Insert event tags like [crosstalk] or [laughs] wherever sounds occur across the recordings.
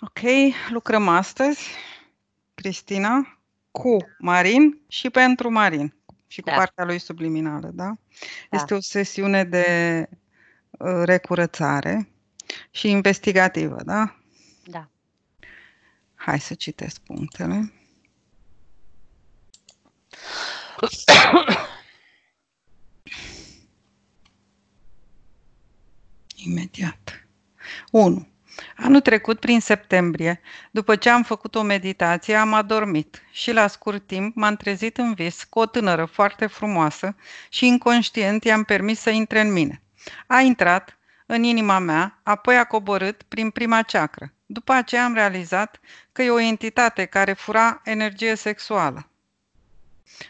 Ok, lucrăm astăzi, Cristina, cu Marin și pentru Marin și cu da. partea lui subliminală, da? da? Este o sesiune de uh, recurățare și investigativă, da? Da. Hai să citesc punctele. Imediat. 1. Anul trecut, prin septembrie, după ce am făcut o meditație, am adormit și la scurt timp m-am trezit în vis cu o tânără foarte frumoasă și inconștient i-am permis să intre în mine. A intrat în inima mea, apoi a coborât prin prima ceacră. După aceea am realizat că e o entitate care fura energie sexuală.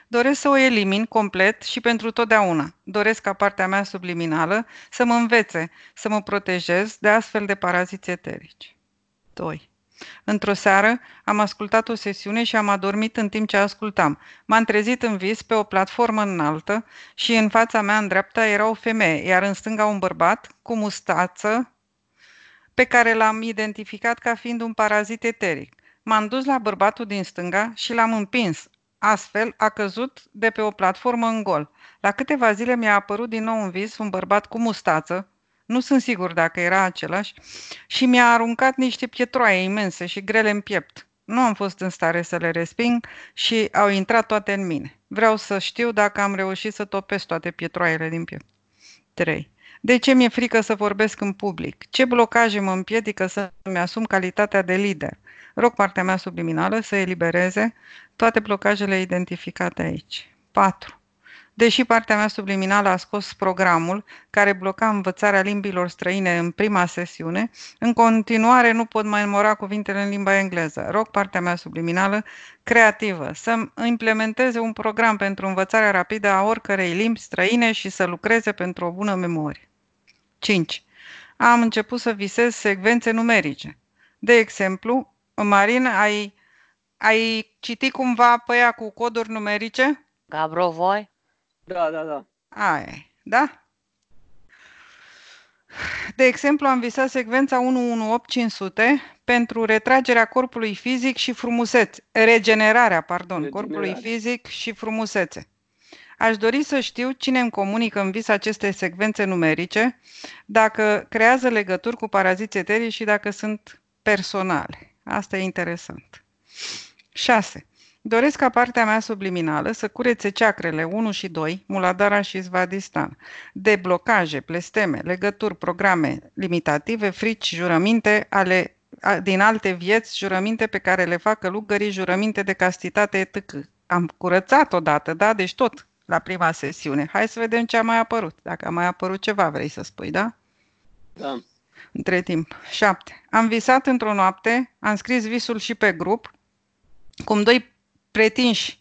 Doresc să o elimin complet și pentru totdeauna. Doresc ca partea mea subliminală să mă învețe, să mă protejez de astfel de paraziți eterici. 2. Într-o seară am ascultat o sesiune și am adormit în timp ce ascultam. M-am trezit în vis pe o platformă înaltă și în fața mea, în dreapta, era o femeie, iar în stânga un bărbat cu mustață pe care l-am identificat ca fiind un parazit eteric. M-am dus la bărbatul din stânga și l-am împins, Astfel, a căzut de pe o platformă în gol. La câteva zile mi-a apărut din nou în vis un bărbat cu mustață, nu sunt sigur dacă era același, și mi-a aruncat niște pietroaie imense și grele în piept. Nu am fost în stare să le resping și au intrat toate în mine. Vreau să știu dacă am reușit să topesc toate pietroaiele din piept. 3. De ce mi-e frică să vorbesc în public? Ce blocaje mă împiedică să-mi asum calitatea de lider? Rog partea mea subliminală să elibereze toate blocajele identificate aici. 4. Deși partea mea subliminală a scos programul care bloca învățarea limbilor străine în prima sesiune, în continuare nu pot mai înmora cuvintele în limba engleză. Rog partea mea subliminală creativă să implementeze un program pentru învățarea rapidă a oricărei limbi străine și să lucreze pentru o bună memorie. 5. Am început să visez secvențe numerice. De exemplu, Marin, ai, ai citit cumva pe ea cu coduri numerice? Gabro, voi? Da, da, da. Aia da? De exemplu, am visat secvența 118500 pentru retragerea corpului fizic și frumusețe. Regenerarea, pardon, Regenerare. corpului fizic și frumusețe. Aș dori să știu cine îmi comunică în vis aceste secvențe numerice, dacă creează legături cu paraziții eterii și dacă sunt personale. Asta e interesant. 6. Doresc ca partea mea subliminală să curețe ceacrele 1 și 2, Muladara și zvadistan, de blocaje, plesteme, legături, programe limitative, frici, jurăminte ale din alte vieți, jurăminte pe care le fac călugării, jurăminte de castitate etc. Am curățat odată, da? Deci tot la prima sesiune. Hai să vedem ce a mai apărut. Dacă a mai apărut ceva, vrei să spui, da? Da între timp. 7. Am visat într-o noapte, am scris visul și pe grup, cum doi pretinși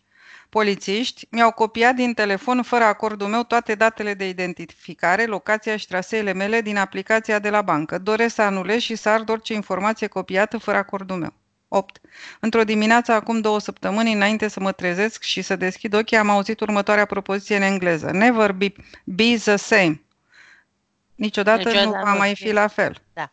polițiști mi-au copiat din telefon fără acordul meu toate datele de identificare, locația și traseele mele din aplicația de la bancă. Doresc să anulez și să ard orice informație copiată fără acordul meu. 8. Într-o dimineață, acum două săptămâni, înainte să mă trezesc și să deschid ochii, am auzit următoarea propoziție în engleză. Never be, be the same. Niciodată, Niciodată deci nu va mai fi la fel. Da.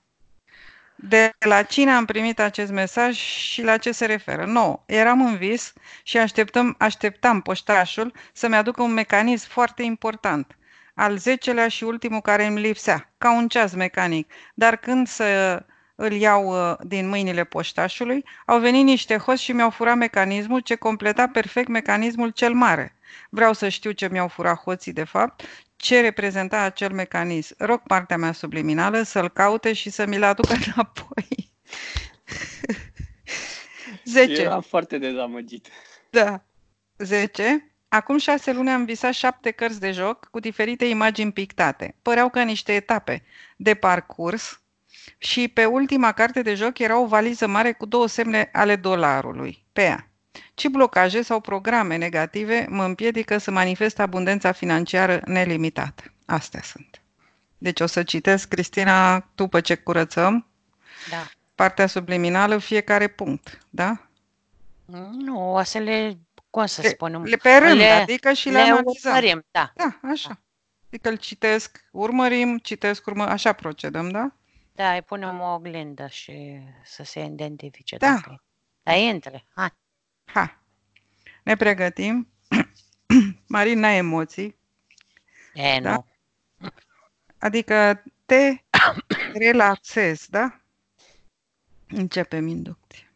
De la cine am primit acest mesaj și la ce se referă? Nu, eram în vis și așteptăm, așteptam poștașul să-mi aducă un mecanism foarte important, al zecelea și ultimul care îmi lipsea, ca un ceas mecanic. Dar când să îl iau uh, din mâinile poștașului, au venit niște hoți și mi-au furat mecanismul ce completa perfect mecanismul cel mare. Vreau să știu ce mi-au furat hoții de fapt ce reprezenta acel mecanism. Rog partea mea subliminală să-l caute și să mi-l aducă [laughs] înapoi. 10. [laughs] Eram foarte dezamăgit. Da. 10. Acum șase luni am visat șapte cărți de joc cu diferite imagini pictate. Păreau ca niște etape de parcurs și pe ultima carte de joc era o valiză mare cu două semne ale dolarului pe ea ci blocaje sau programe negative mă împiedică să manifest abundența financiară nelimitată. Astea sunt. Deci o să citesc, Cristina, după ce curățăm, da. partea subliminală, fiecare punct, da? Nu, o să le, cum să le, spunem? Le pe rând, le, adică și le, le analizăm. Urmărim, da. Da, așa. Da. Adică îl citesc, urmărim, citesc, urmă, așa procedăm, da? Da, îi punem o oglindă și să se identifice. Da. Dacă... Dar intre, hai. Ha! Ne pregătim. [clears throat] Marin, n-ai emoții. E, da? nu. Adică te [coughs] relaxezi, da? Începem inducție.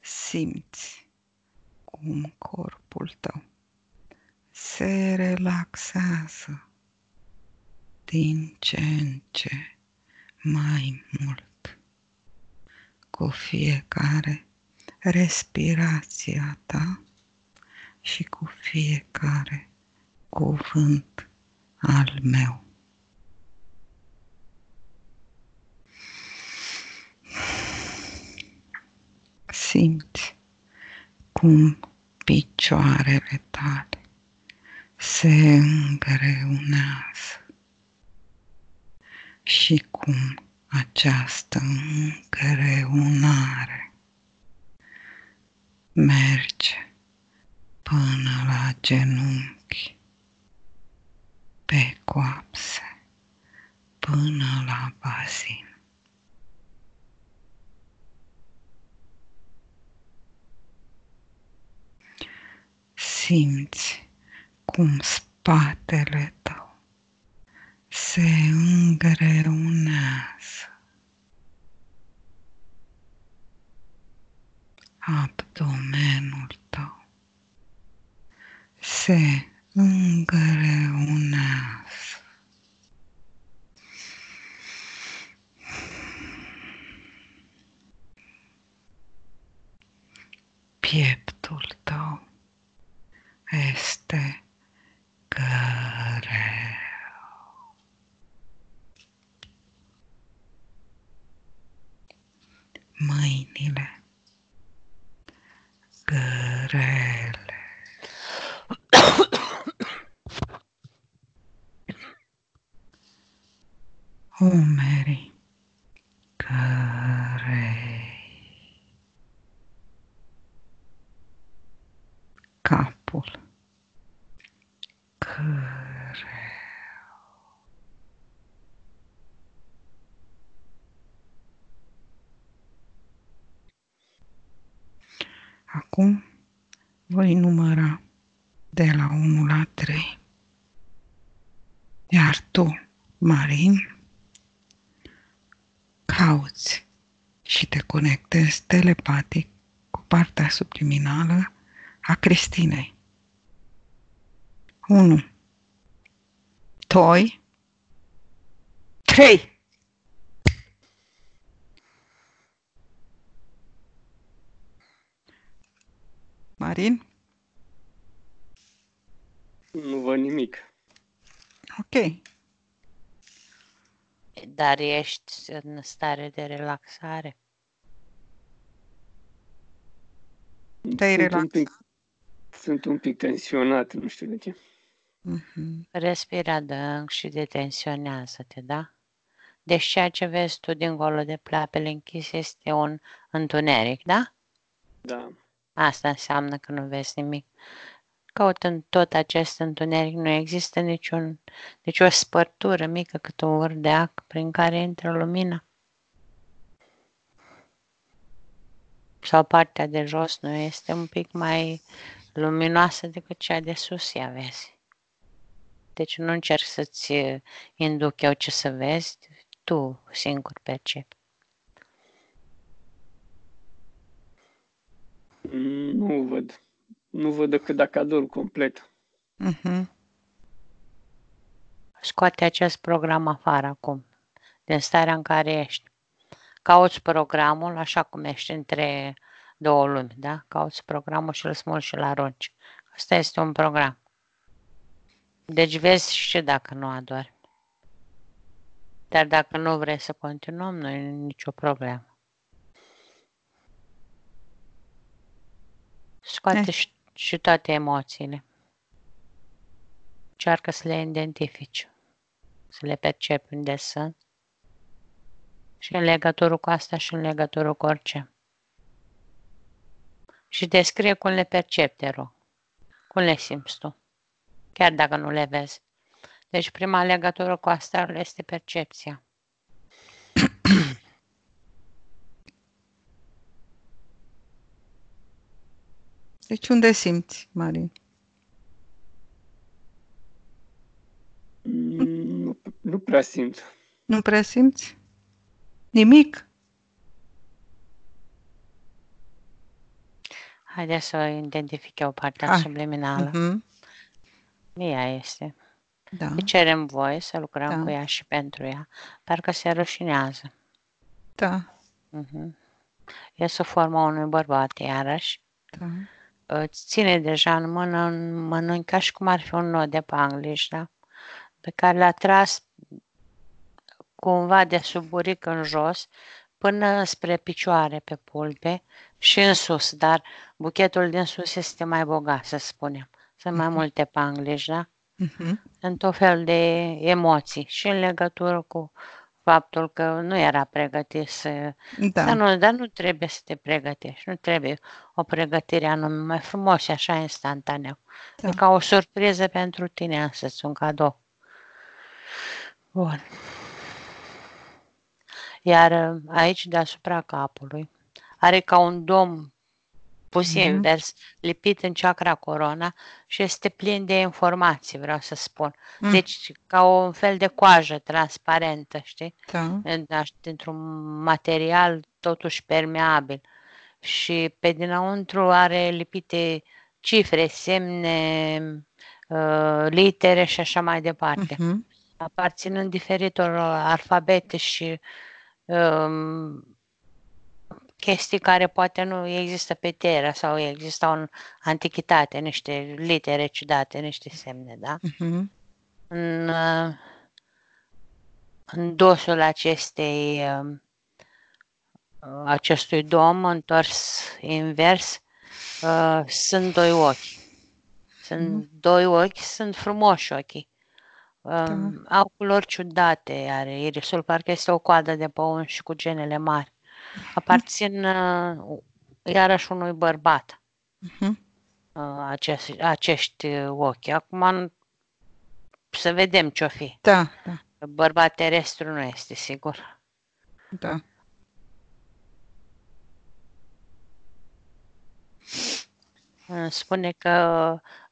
Simți cum corpul tău se relaxează din ce în ce mai mult cu fiecare respirația ta și cu fiecare cuvânt al meu. Simți cum picioarele tale se îngreunează și cum această îngreunare. Merge până la genunchi, pe coapse, până la bazin. Simți cum spatele tău se îngreunează. Abdomenul tău se îngreunează. Pieptul voi număra de la 1 la 3. Iar tu, Marin, cauți și te conectezi telepatic cu partea subliminală a Cristinei. 1. Toi. 3. Marin? Nu văd nimic. Ok. Dar ești în stare de relaxare? Te-ai relaxat? Un pic, sunt un pic tensionat, nu știu de ce. Mm-hmm. Respira adânc și detensionează-te, da? Deci ceea ce vezi tu dincolo de plapele închise este un întuneric, da? Da. Asta înseamnă că nu vezi nimic. Caut în tot acest întuneric, nu există niciun, nicio spărtură mică cât un ori de ac prin care intră lumina. Sau partea de jos nu este un pic mai luminoasă decât cea de sus, ia vezi. Deci nu încerc să-ți induc eu ce să vezi, tu singur percepi. Nu văd nu văd decât dacă ador complet. Uh-huh. Scoate acest program afară acum, din starea în care ești. Cauți programul așa cum ești între două lumi, da? Cauți programul și îl smulgi și îl arunci. Asta este un program. Deci vezi și dacă nu ador. Dar dacă nu vrei să continuăm, nu e nicio problemă. Scoate deci și și toate emoțiile. Încearcă să le identifici, să le percepi unde sunt și în legătură cu asta și în legătură cu orice. Și descrie cum le percepi, te rog, cum le simți tu, chiar dacă nu le vezi. Deci prima legătură cu astralul este percepția. Deci unde simți, Marin? Nu, nu prea simt. Nu prea simți? Nimic? Haideți să identific eu partea ah. subliminală. Mm-hmm. Ea este. Da. Îi cerem voie să lucrăm da. cu ea și pentru ea. Parcă se rușinează. Da. Mm-hmm. E sub forma unui bărbat, iarăși. Da îți ține deja în mână, în mănânc, ca și cum ar fi un nod de pangliș, da? Pe care l-a tras cumva de sub buric în jos, până spre picioare pe pulpe și în sus, dar buchetul din sus este mai bogat, să spunem. Sunt mai mhm. multe panglici, da? Mhm. Uh-huh. În tot fel de emoții și în legătură cu faptul că nu era pregătit să... Da. Dar nu, dar nu trebuie să te pregătești, nu trebuie o pregătire anume mai frumos și așa instantaneu. Da. E ca o surpriză pentru tine însăți, un cadou. Bun. Iar uh, aici, deasupra capului, are ca un dom pus mm-hmm. invers, lipit în chakra corona și este plin de informații, vreau să spun. Mm. Deci ca un fel de coajă transparentă, știi? Da. Dintr-un material totuși permeabil. Și pe dinăuntru are lipite cifre, semne, uh, litere și așa mai departe. Mm-hmm. Aparținând diferitor alfabete și um, chestii care poate nu există pe Terra sau există în antichitate, niște litere ciudate, niște semne, da? Uh-huh. În, uh, în dosul acestei uh, acestui dom întors invers uh, sunt doi ochi. Sunt uh-huh. doi ochi, sunt frumoși ochii. Da. Um, au culori ciudate, are irisul parcă este o coadă de păun și cu genele mari aparțin uh, iarăși unui bărbat uh-huh. uh, acești ochi. Acum să vedem ce-o fi. Da, da. Bărbat terestru nu este, sigur. Da. Spune că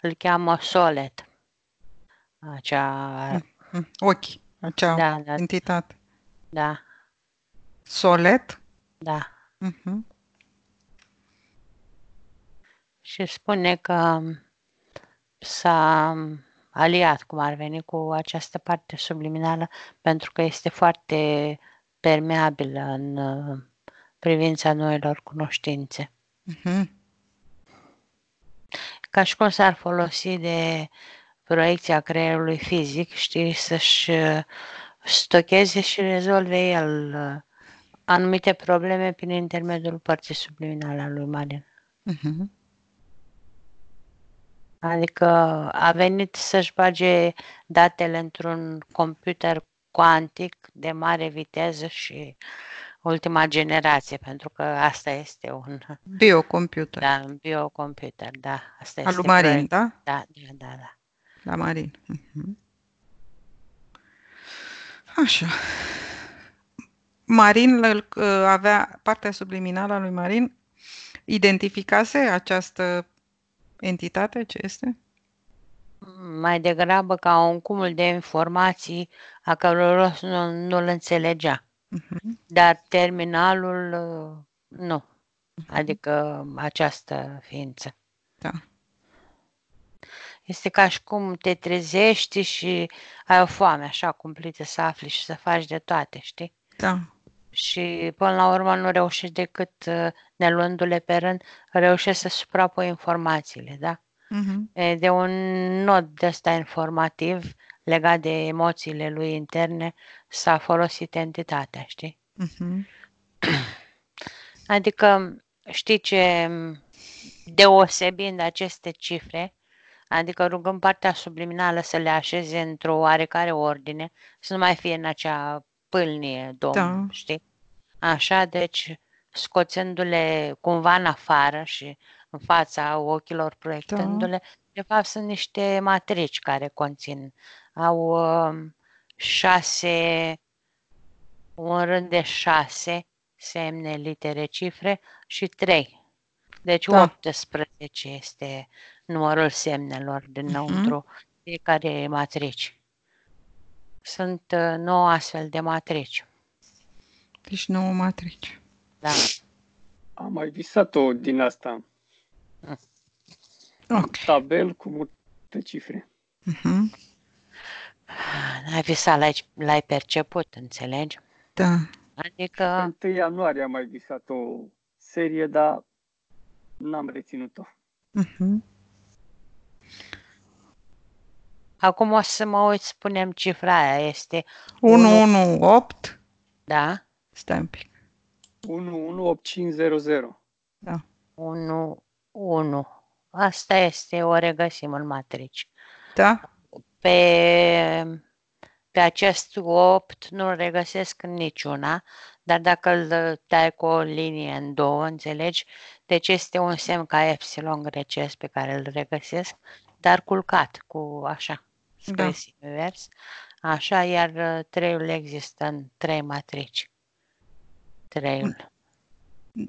îl cheamă Solet. Acea... Mhm. Ochi, acea da, da. entitate. Da. Solet? Da. Uh-huh. Și spune că s-a aliat, cum ar veni, cu această parte subliminală, pentru că este foarte permeabilă în uh, privința noilor cunoștințe. Uh-huh. Ca și cum s-ar folosi de proiecția creierului fizic, știi, să-și uh, stocheze și rezolve el uh, anumite probleme prin intermediul părții subliminale a lui Marin. Uh-huh. Adică a venit să-și bage datele într-un computer cuantic de mare viteză și ultima generație, pentru că asta este un... Biocomputer. Da, un biocomputer, da. Asta Al este Marin, proiect. da? Da, da, da. da. La Marin. Uh-huh. Așa. Marin uh, avea partea subliminală a lui Marin identificase această entitate ce este? Mai degrabă ca un cumul de informații a căror rost nu, nu-l înțelegea. Uh-huh. Dar terminalul uh, nu. Mhm. Adică această ființă. Da. Este ca și cum te trezești și ai o foame așa cumplită să afli și să faci de toate, știi? Da și până la urmă nu reușești decât uh, ne luându-le pe rând, reușești să suprapui informațiile, da? Uh-huh. De un nod de ăsta informativ legat de emoțiile lui interne s-a folosit entitatea, știi? Uh-huh. [clears throat] Adică știi ce deosebind aceste cifre, adică rugăm partea subliminală să le așeze într-o oarecare ordine, să nu mai fie în acea pâlnie, domn, da. știi? Așa, deci scoțându-le cumva în afară și în fața ochilor, proiectându-le, da. de fapt sunt niște matrici care conțin. Au um, șase, un rând de șase semne, litere, cifre și trei. Deci da. 18 este numărul semnelor mhm. dinăuntru uh-huh. fiecare matrici sunt uh, nouă astfel de matrici. Deci nouă matrici. Da. Am mai visat-o din asta. Mm. Okay. Un tabel cu multe cifre. Uh-huh. Mhm. Ai visat, l-ai, l-ai perceput, înțelegi? Da. Adică... 1 ianuarie am mai visat o serie, dar n-am reținut-o. Uh-huh. Acum o să mă uit, spunem cifra aia, este... 118? Da. Stai un pic. 118500. Da. 1, 1. Asta este, o regăsim în matrici. Da. Pe, pe acest 8 nu regăsesc niciuna, dar dacă îl tai cu o linie în două, înțelegi? Deci este un semn ca epsilon greces pe care îl regăsesc, dar culcat cu așa spre da. sinivers, așa, iar uh, treiul există în trei matrici. Treiul.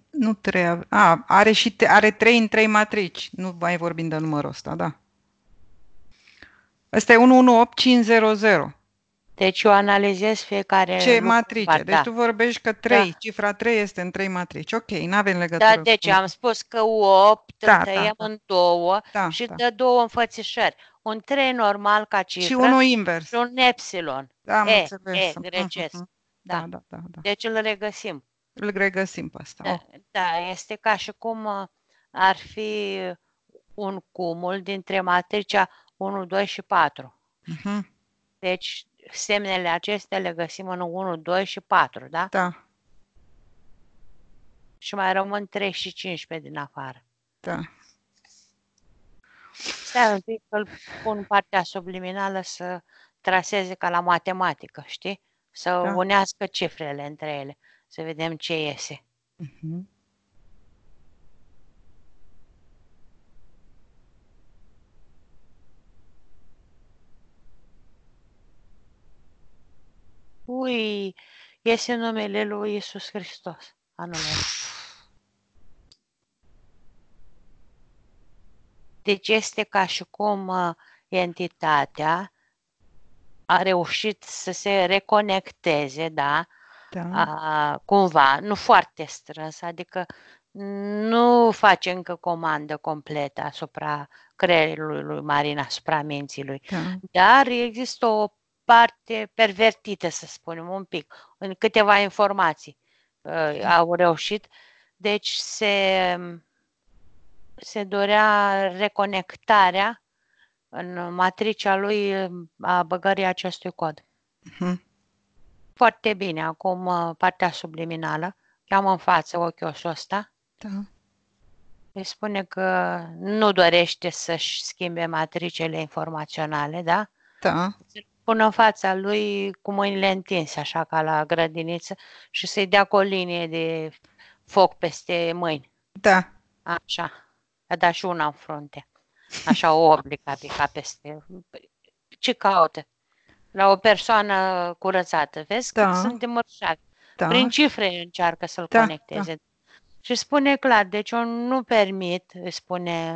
Nu trei, a, are și te, are trei în trei matrici, nu mai vorbim de numărul ăsta, da. Ăsta e 118500. Deci eu analizez fiecare Ce lucru matrice? Part, deci da. tu vorbești că 3, da. cifra 3 este în 3 matrici. Ok, nu avem legătură. Da, deci cu... am spus că 8 da, tăiem da, da, în 2 da, și da. dă 2 înfățișări. Un 3 normal ca cifră și unul invers. Și un epsilon. Da, am e, înțeles. E, grecesc. Uh-huh. Da. Da, da, da, da. Deci îl regăsim. Îl regăsim pe asta. Oh. Da, oh. da, este ca și cum uh, ar fi un cumul dintre matricea 1, 2 și 4. Uh-huh. Mhm. Deci semnele acestea le găsim în 1, 2 și 4, da? Da. Și mai rămân 3 și 15 din afară. Da. Stai un pic că pun partea subliminală să traseze ca la matematică, știi? Să da. unească cifrele între ele, să vedem ce iese. Uh-huh. Ui, ah, este numele lui Iisus Hristos. Anume. Deci este ca și cum entitatea a reușit să se reconecteze, da? da. A, cumva, nu foarte strâns, adică nu face încă comandă completă asupra creierului lui Marina, asupra minții lui. Da. Dar există o parte pervertită să spunem, un pic, în câteva informații uh, au reușit. Deci se, se dorea reconectarea în matricea lui uh, a băgării acestui cod. Uh-huh. Foarte bine. Acum uh, partea subliminală. Cheamă în față ochiul ăsta. Da. Îi spune că nu dorește să-și schimbe matricele informaționale, da? Da pună fața lui cu mâinile întinse, așa ca la grădiniță, și să-i dea cu o linie de foc peste mâini. Da. Așa. A dat și una în frunte. Așa o oblică ca adică, peste... Ce caută? La o persoană curățată. Vezi da. că sunt demărșavi. Da. Prin cifre încearcă să-l da. conecteze. Da. Și spune clar, deci eu nu permit, spune,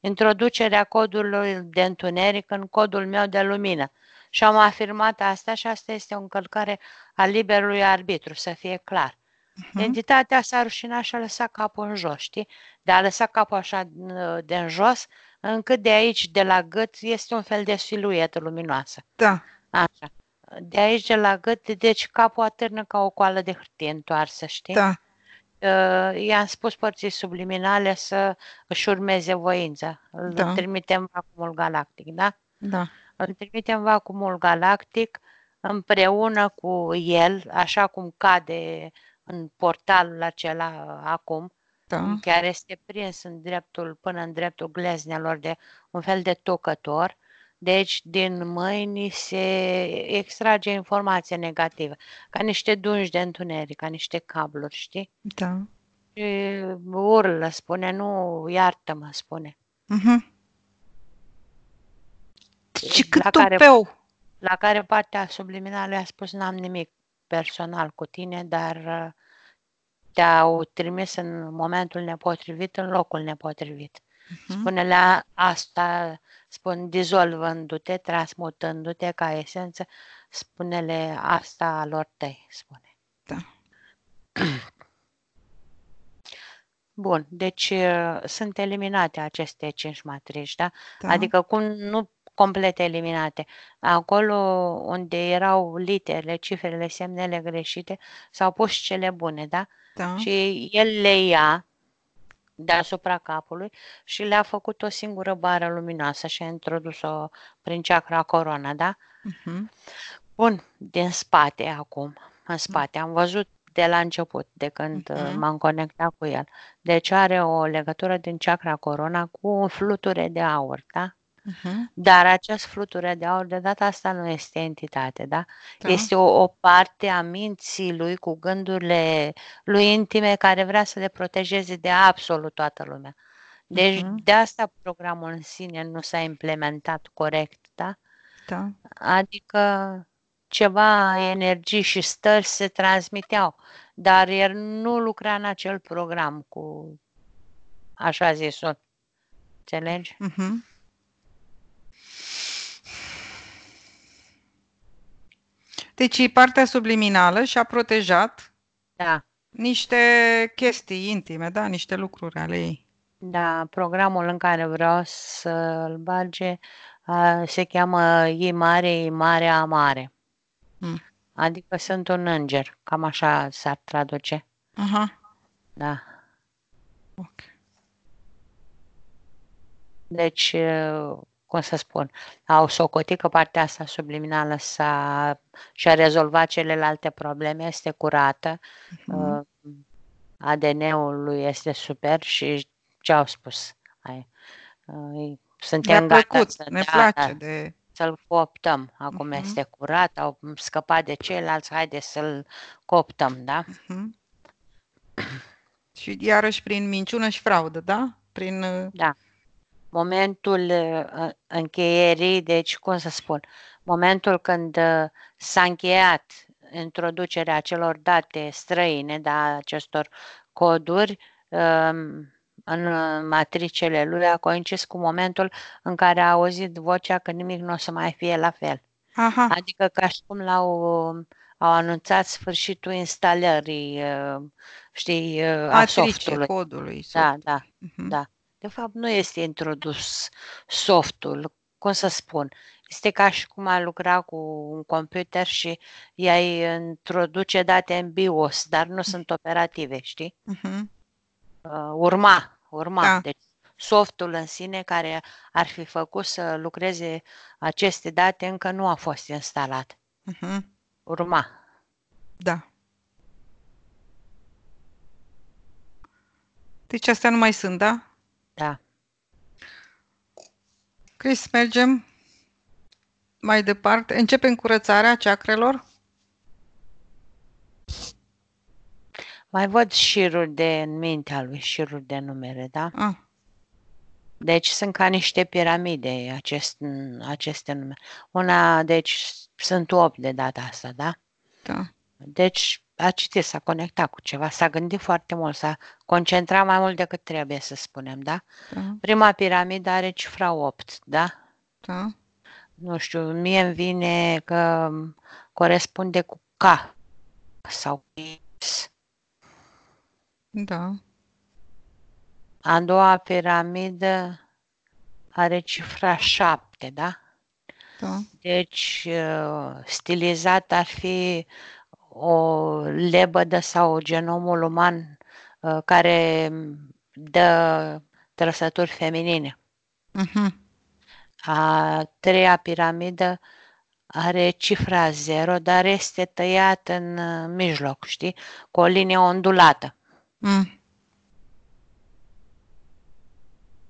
introducerea codului de întuneric în codul meu de lumină. Și am afirmat asta și asta este o încălcare a liberului arbitru, să fie clar. Uh-huh. Entitatea s-a rușinat și a lăsat capul în jos, știi? Dar a lăsat capul așa uh, de în jos, încât de aici, de la gât, este un fel de siluetă luminoasă. Da. Așa. De aici, de la gât, deci capul atârnă ca o coală de hârtie întoarsă, știi? Da. Uh, i-am spus părții subliminale să își urmeze voința. Îl da. trimitem la acumul galactic, da? Da îl trimitem în acumul galactic împreună cu el, așa cum cade în portalul acela acum, da. chiar este prins în dreptul, până în dreptul gleznelor de un fel de tocător. Deci, din mâini se extrage informație negativă, ca niște dungi de întuneric, ca niște cabluri, știi? Da. Și urlă, spune, nu, iartă-mă, spune. Uh-huh. Și cât la care, tupeu. la care partea subliminală a spus n-am nimic personal cu tine, dar uh, te-au trimis în momentul nepotrivit, în locul nepotrivit. Uh-huh. Spune-le asta, spun dizolvându-te, transmutându-te ca esență, spune-le asta lor tăi, spune. Da. [clears throat] Bun, deci uh, sunt eliminate aceste cinci matrici, da? da? Adică cum nu complet eliminate. Acolo unde erau literele, cifrele, semnele greșite, s-au pus cele bune, da? da. Și el le ia deasupra capului și le-a făcut o singură bară luminoasă și a introdus-o prin chakra corona, da? Uh-huh. Bun, din spate acum, în mm. spate. Am văzut de la început, de când uh-huh. m-am conectat cu el. Deci are o legătură din chakra corona cu fluture de aur, da? Uh-huh. Dar acest fluture de aur, de data asta nu este entitate, da? da. Este o, o parte a minții lui cu gândurile lui intime care vrea să le protejeze de absolut toată lumea. Deci uh-huh. de asta programul în sine nu s-a implementat corect, da? Da. Adică ceva energii și stări se transmiteau, dar el nu lucra în acel program cu așa zisul. Înțelegi? Uh-huh. Deci partea subliminală și-a protejat da. niște chestii intime, da, niște lucruri ale ei. Da, programul în care vreau să-l bage se cheamă Ei Mare, Ei Mare, Mare. Mm. Adică sunt un înger, cam așa s-ar traduce. Aha. Da. Ok. Deci, cum să spun, au socotit că partea asta subliminală s-a, și-a rezolvat celelalte probleme, este curată, uh-huh. Mhm. ADN-ul lui este super și ce au spus? Ai, uh, suntem ne-a plăcut, gata să, ne place de... să-l cooptăm. Acum uh-huh. este curat, au scăpat de ceilalți, haide să-l cooptăm, da? Uh-huh. și iarăși prin minciună și fraudă, da? Prin... Uh, da momentul uh, încheierii, deci cum să spun, momentul când uh, s-a încheiat introducerea acelor date străine, da, acestor coduri, um, în matricele lui a coincis cu momentul în care a auzit vocea că nimic nu o să mai fie la fel. Aha. Adică ca și cum l-au au anunțat sfârșitul instalării, uh, știi, a Matrice softului. codului. Da, da, uh-huh. da de fapt nu este introdus softul, cum să spun, este ca și cum ai lucra cu un computer și i-ai introduce date în BIOS, dar nu mm-hmm. sunt operative, știi? Uh-huh. Urma, urma. Da. Deci softul în sine care ar fi făcut să lucreze aceste date încă nu a fost instalat. Uh-huh. Urma. Da. Deci astea nu mai sunt, da? Da. Chris, mergem mai departe. Începem curățarea ceacrelor. Mai văd șiruri de în mintea lui, șiruri de numere, da? Ah. Deci sunt ca niște piramide acest, aceste nume. Una, deci sunt 8 de data asta, da? Da. Deci a citit, s-a conectat cu ceva, s-a gândit foarte mult, s-a concentrat mai mult decât trebuie, să spunem, da? da. Prima piramidă are cifra 8, da? Da. Nu știu, mie îmi vine că corespunde cu K sau X. Da. A doua piramidă are cifra 7, da? Da. Deci, uh, stilizat ar fi uh, o lebădă sau genomul uman uh, care dă trăsături feminine. Uh-huh. A treia piramidă are cifra 0, dar este tăiat în uh, mijloc, știi, cu o linie ondulată. Mm.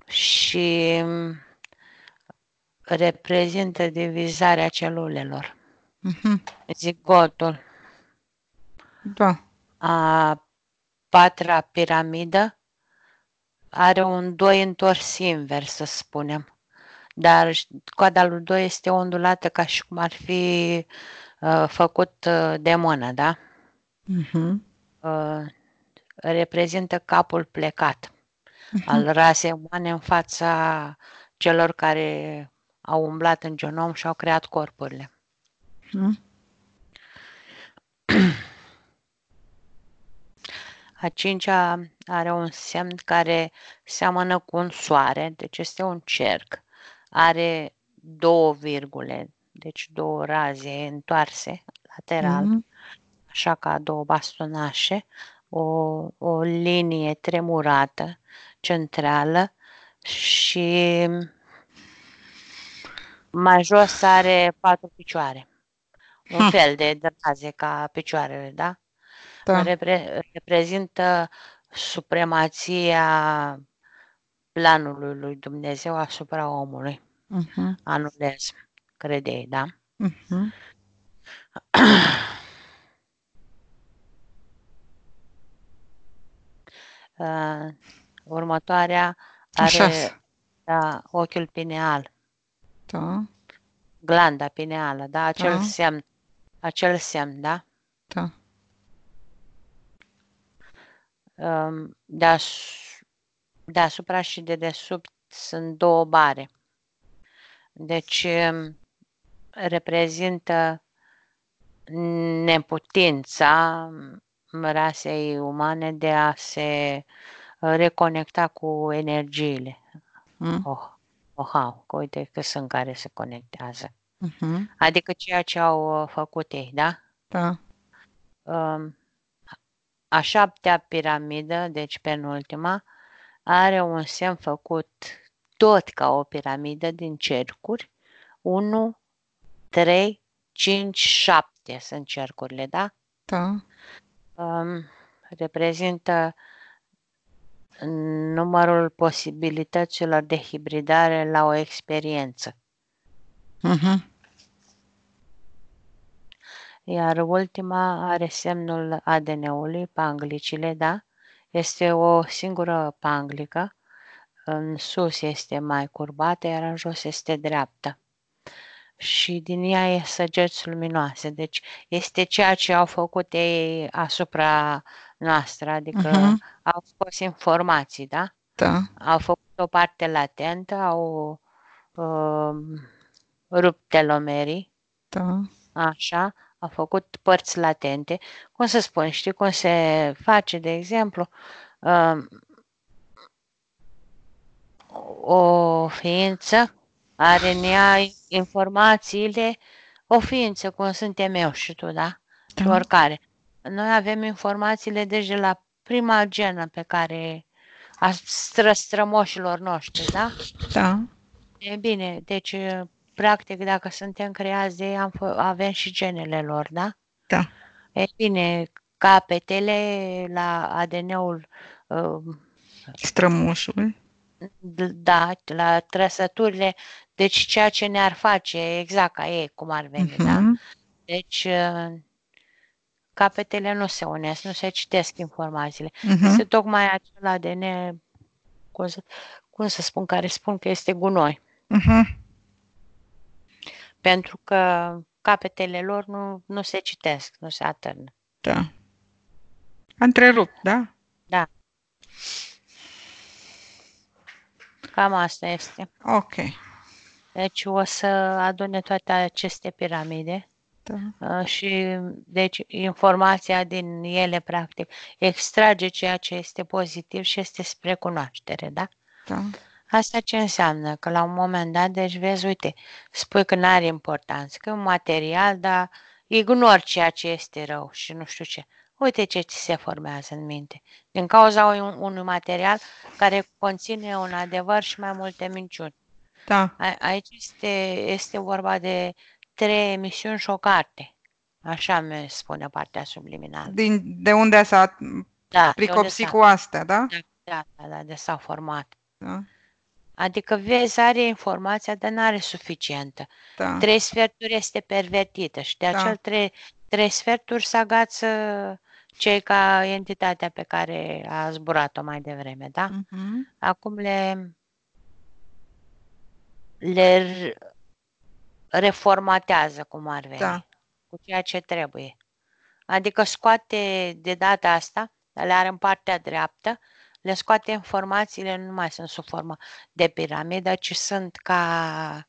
Și um, reprezintă divizarea celulelor. Mm-hmm. Zigotul. Da. A patra piramidă are un 2 întors invers, să spunem. Dar coada lui 2 este ondulată ca și cum ar fi uh, făcut uh, de mână, da? Uh-huh. Uh, reprezintă capul plecat uh-huh. al rasei umane în fața celor care au umblat în genom și au creat corpurile. Uh-huh. [clears throat] A cincea are un semn care seamănă cu un soare, deci este un cerc. Are două virgule, deci două raze întoarse lateral, mm-hmm. așa ca două bastonașe, o, o linie tremurată centrală și mai jos are patru picioare. Un fel de draze ca picioarele, da? da. repre- reprezintă supremația planului lui Dumnezeu asupra omului. Uh-huh. Anulez, credei, da? Uh-huh. [clears throat] uh, următoarea are da, ochiul pineal. Da. Glanda pineală, da? Acel da. semn. Acel semn, da? Da. Um, Deas, deasupra și de desubt sunt două bare. Deci um, reprezintă neputința rasei umane de a se reconecta cu energiile. Mm. Oh, ohau, că uite că sunt care se conectează. Mm-hmm. Adică ceea ce au uh, făcut ei, da? Da. Um, a șaptea piramidă, deci penultima, are un semn făcut tot ca o piramidă din cercuri. 1, 3, 5, 7 sunt cercurile, da? Da. Um, reprezintă numărul posibilităților de hibridare la o experiență. Uh-huh iar ultima are semnul ADN-ului, panglicile, da? Este o singură panglică, în sus este mai curbată, iar în jos este dreaptă. Și din ea e săgeți luminoase, deci este ceea ce au făcut ei asupra noastră, adică uh-huh. au fost informații, da? Da. Au făcut o parte latentă, au uh, rupt telomerii, da. așa, a făcut părți latente, cum să spun, știi cum se face, de exemplu, um, o ființă are în ea informațiile, o ființă, cum suntem eu și tu, da? da. Oricare. Noi avem informațiile deja la prima genă pe care a stră, strămoșilor noștri, da? Da. E bine, deci practic, dacă suntem creați de ei, am, avem și genele lor, da? Da. E bine, capetele la ADN-ul... Uh, Strămoșul. Da, la trăsăturile, deci ceea ce ne-ar face exact ca ei, cum ar veni, uh-huh. da? Mhm. Deci, uh, capetele nu se unesc, nu se citesc informațiile. Uh-huh. Este tocmai acel ADN, cum să, cum să spun, care spun că este gunoi. Uh-huh pentru că capetele lor nu, nu se citesc, nu se atârnă. Da. Întrerupt, da? Da. Cam asta este. Ok. Deci o să adune toate aceste piramide da. Ă, și deci informația din ele practic extrage ceea ce este pozitiv și este spre cunoaștere, da? Da. Asta ce înseamnă? Că la un moment dat, deci vezi, uite, spui că n-are importanță, că e un material, dar ignori ceea ce este rău și nu știu ce. Uite ce ți se formează în minte. Din cauza unui, material care conține un adevăr și mai multe minciuni. Da. A, aici este, este vorba de trei emisiuni carte. Așa mi spune partea subliminală. Din, de unde s-a da, pricopsit cu astea, da? da? da? Da, da, de s-au format. Da. Adică, vezi, are informația, dar nu are suficientă. Da. Trei sferturi este pervertită și de da. acel trei, trei sferturi se agață cei ca entitatea pe care a zburat-o mai devreme, da? Uh-huh. Acum le, le reformatează cum ar veni, da. cu ceea ce trebuie. Adică scoate de data asta, le are în partea dreaptă, le scoate informațiile, nu mai sunt sub formă de piramidă, ci sunt ca,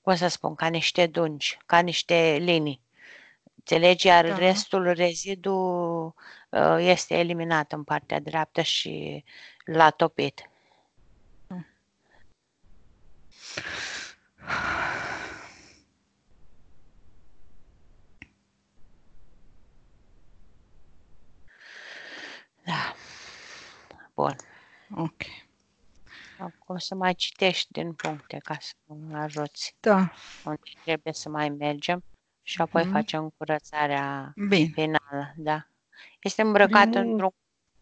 cum să spun, ca niște dungi, ca niște linii. Înțelegi? Iar da. restul, rezidu, uh, este eliminat în partea dreaptă și la topit. Hmm. Da articol. Ok. Acum să mai citești din puncte ca să ajuți. Da. Unde trebuie să mai mergem și mhm. apoi mm. facem curățarea Bine. finală. Da. Este îmbrăcat Bine. într-un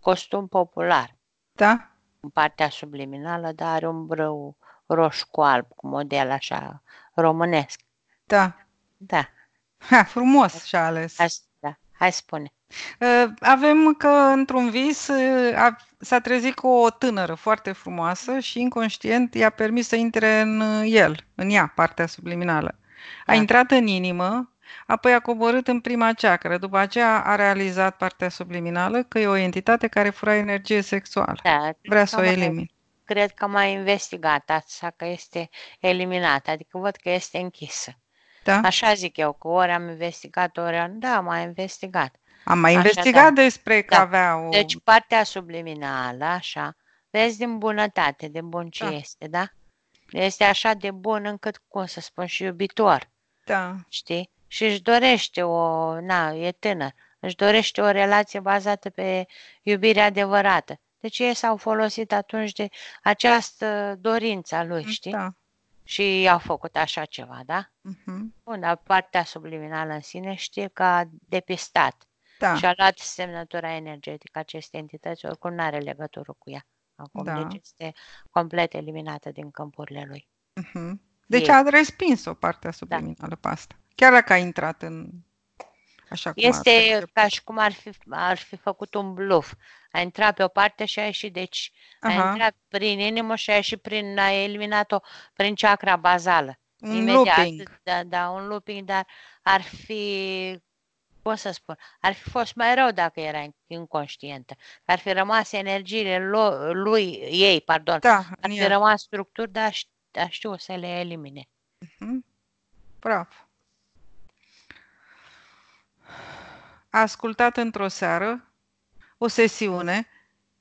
costum popular. Da. În partea subliminală, dar are un brâu roșu cu alb, cu model așa românesc. Da. Da. Ha, frumos și-a ales. Asta Hai spune. Ă, avem că într-un vis ă, a, s-a trezit cu o tânără foarte frumoasă și inconștient i-a permis să intre în ă, el, în ea, partea subliminală. A da. intrat în inimă, apoi a coborât în prima ceacră, după aceea a realizat partea subliminală că e o entitate care fura energie sexuală. Da, Vrea să o elimine. Cred că m-a investigat, asta, că este eliminată, adică văd că este închisă. Da. Așa zic eu, că ori am investigat, ori am... Da, am investigat. Am mai așa, investigat da. despre că da. avea o... Deci partea subliminală, așa, vezi din bunătate, de bun ce da. este, da? Este așa de bun încât, cum să spun, și iubitor. Da. Știi? Și își dorește o... Na, e tânăr. Își dorește o relație bazată pe iubire adevărată. Deci ei s-au folosit atunci de această dorință a lui, mm, știi? Da și a făcut așa ceva, da? Uh-huh. Bun, dar partea subliminală în sine știe că a depistat da. și a luat semnătura energetică acestei entități, oricum nu are legătură cu ea. Acum, da. deci este complet eliminată din câmpurile lui. Uh-huh. Deci e. a respins o parte subliminală da. pe asta. Chiar dacă a intrat în Așa cum este ar fi. ca și cum ar fi, ar fi făcut un bluf, A intrat pe o parte și a ieșit. Deci Aha. a intrat prin inimă și a ieșit prin, a eliminat-o prin chakra bazală. Un Imediat, looping. Da, da, un looping, dar ar fi, cum să spun, ar fi fost mai rău dacă era inconștientă. Ar fi rămas energiile lui, ei, pardon, da, ar fi ea. rămas structuri, dar știu să le elimine. Uh-huh. Bravo. a ascultat într-o seară o sesiune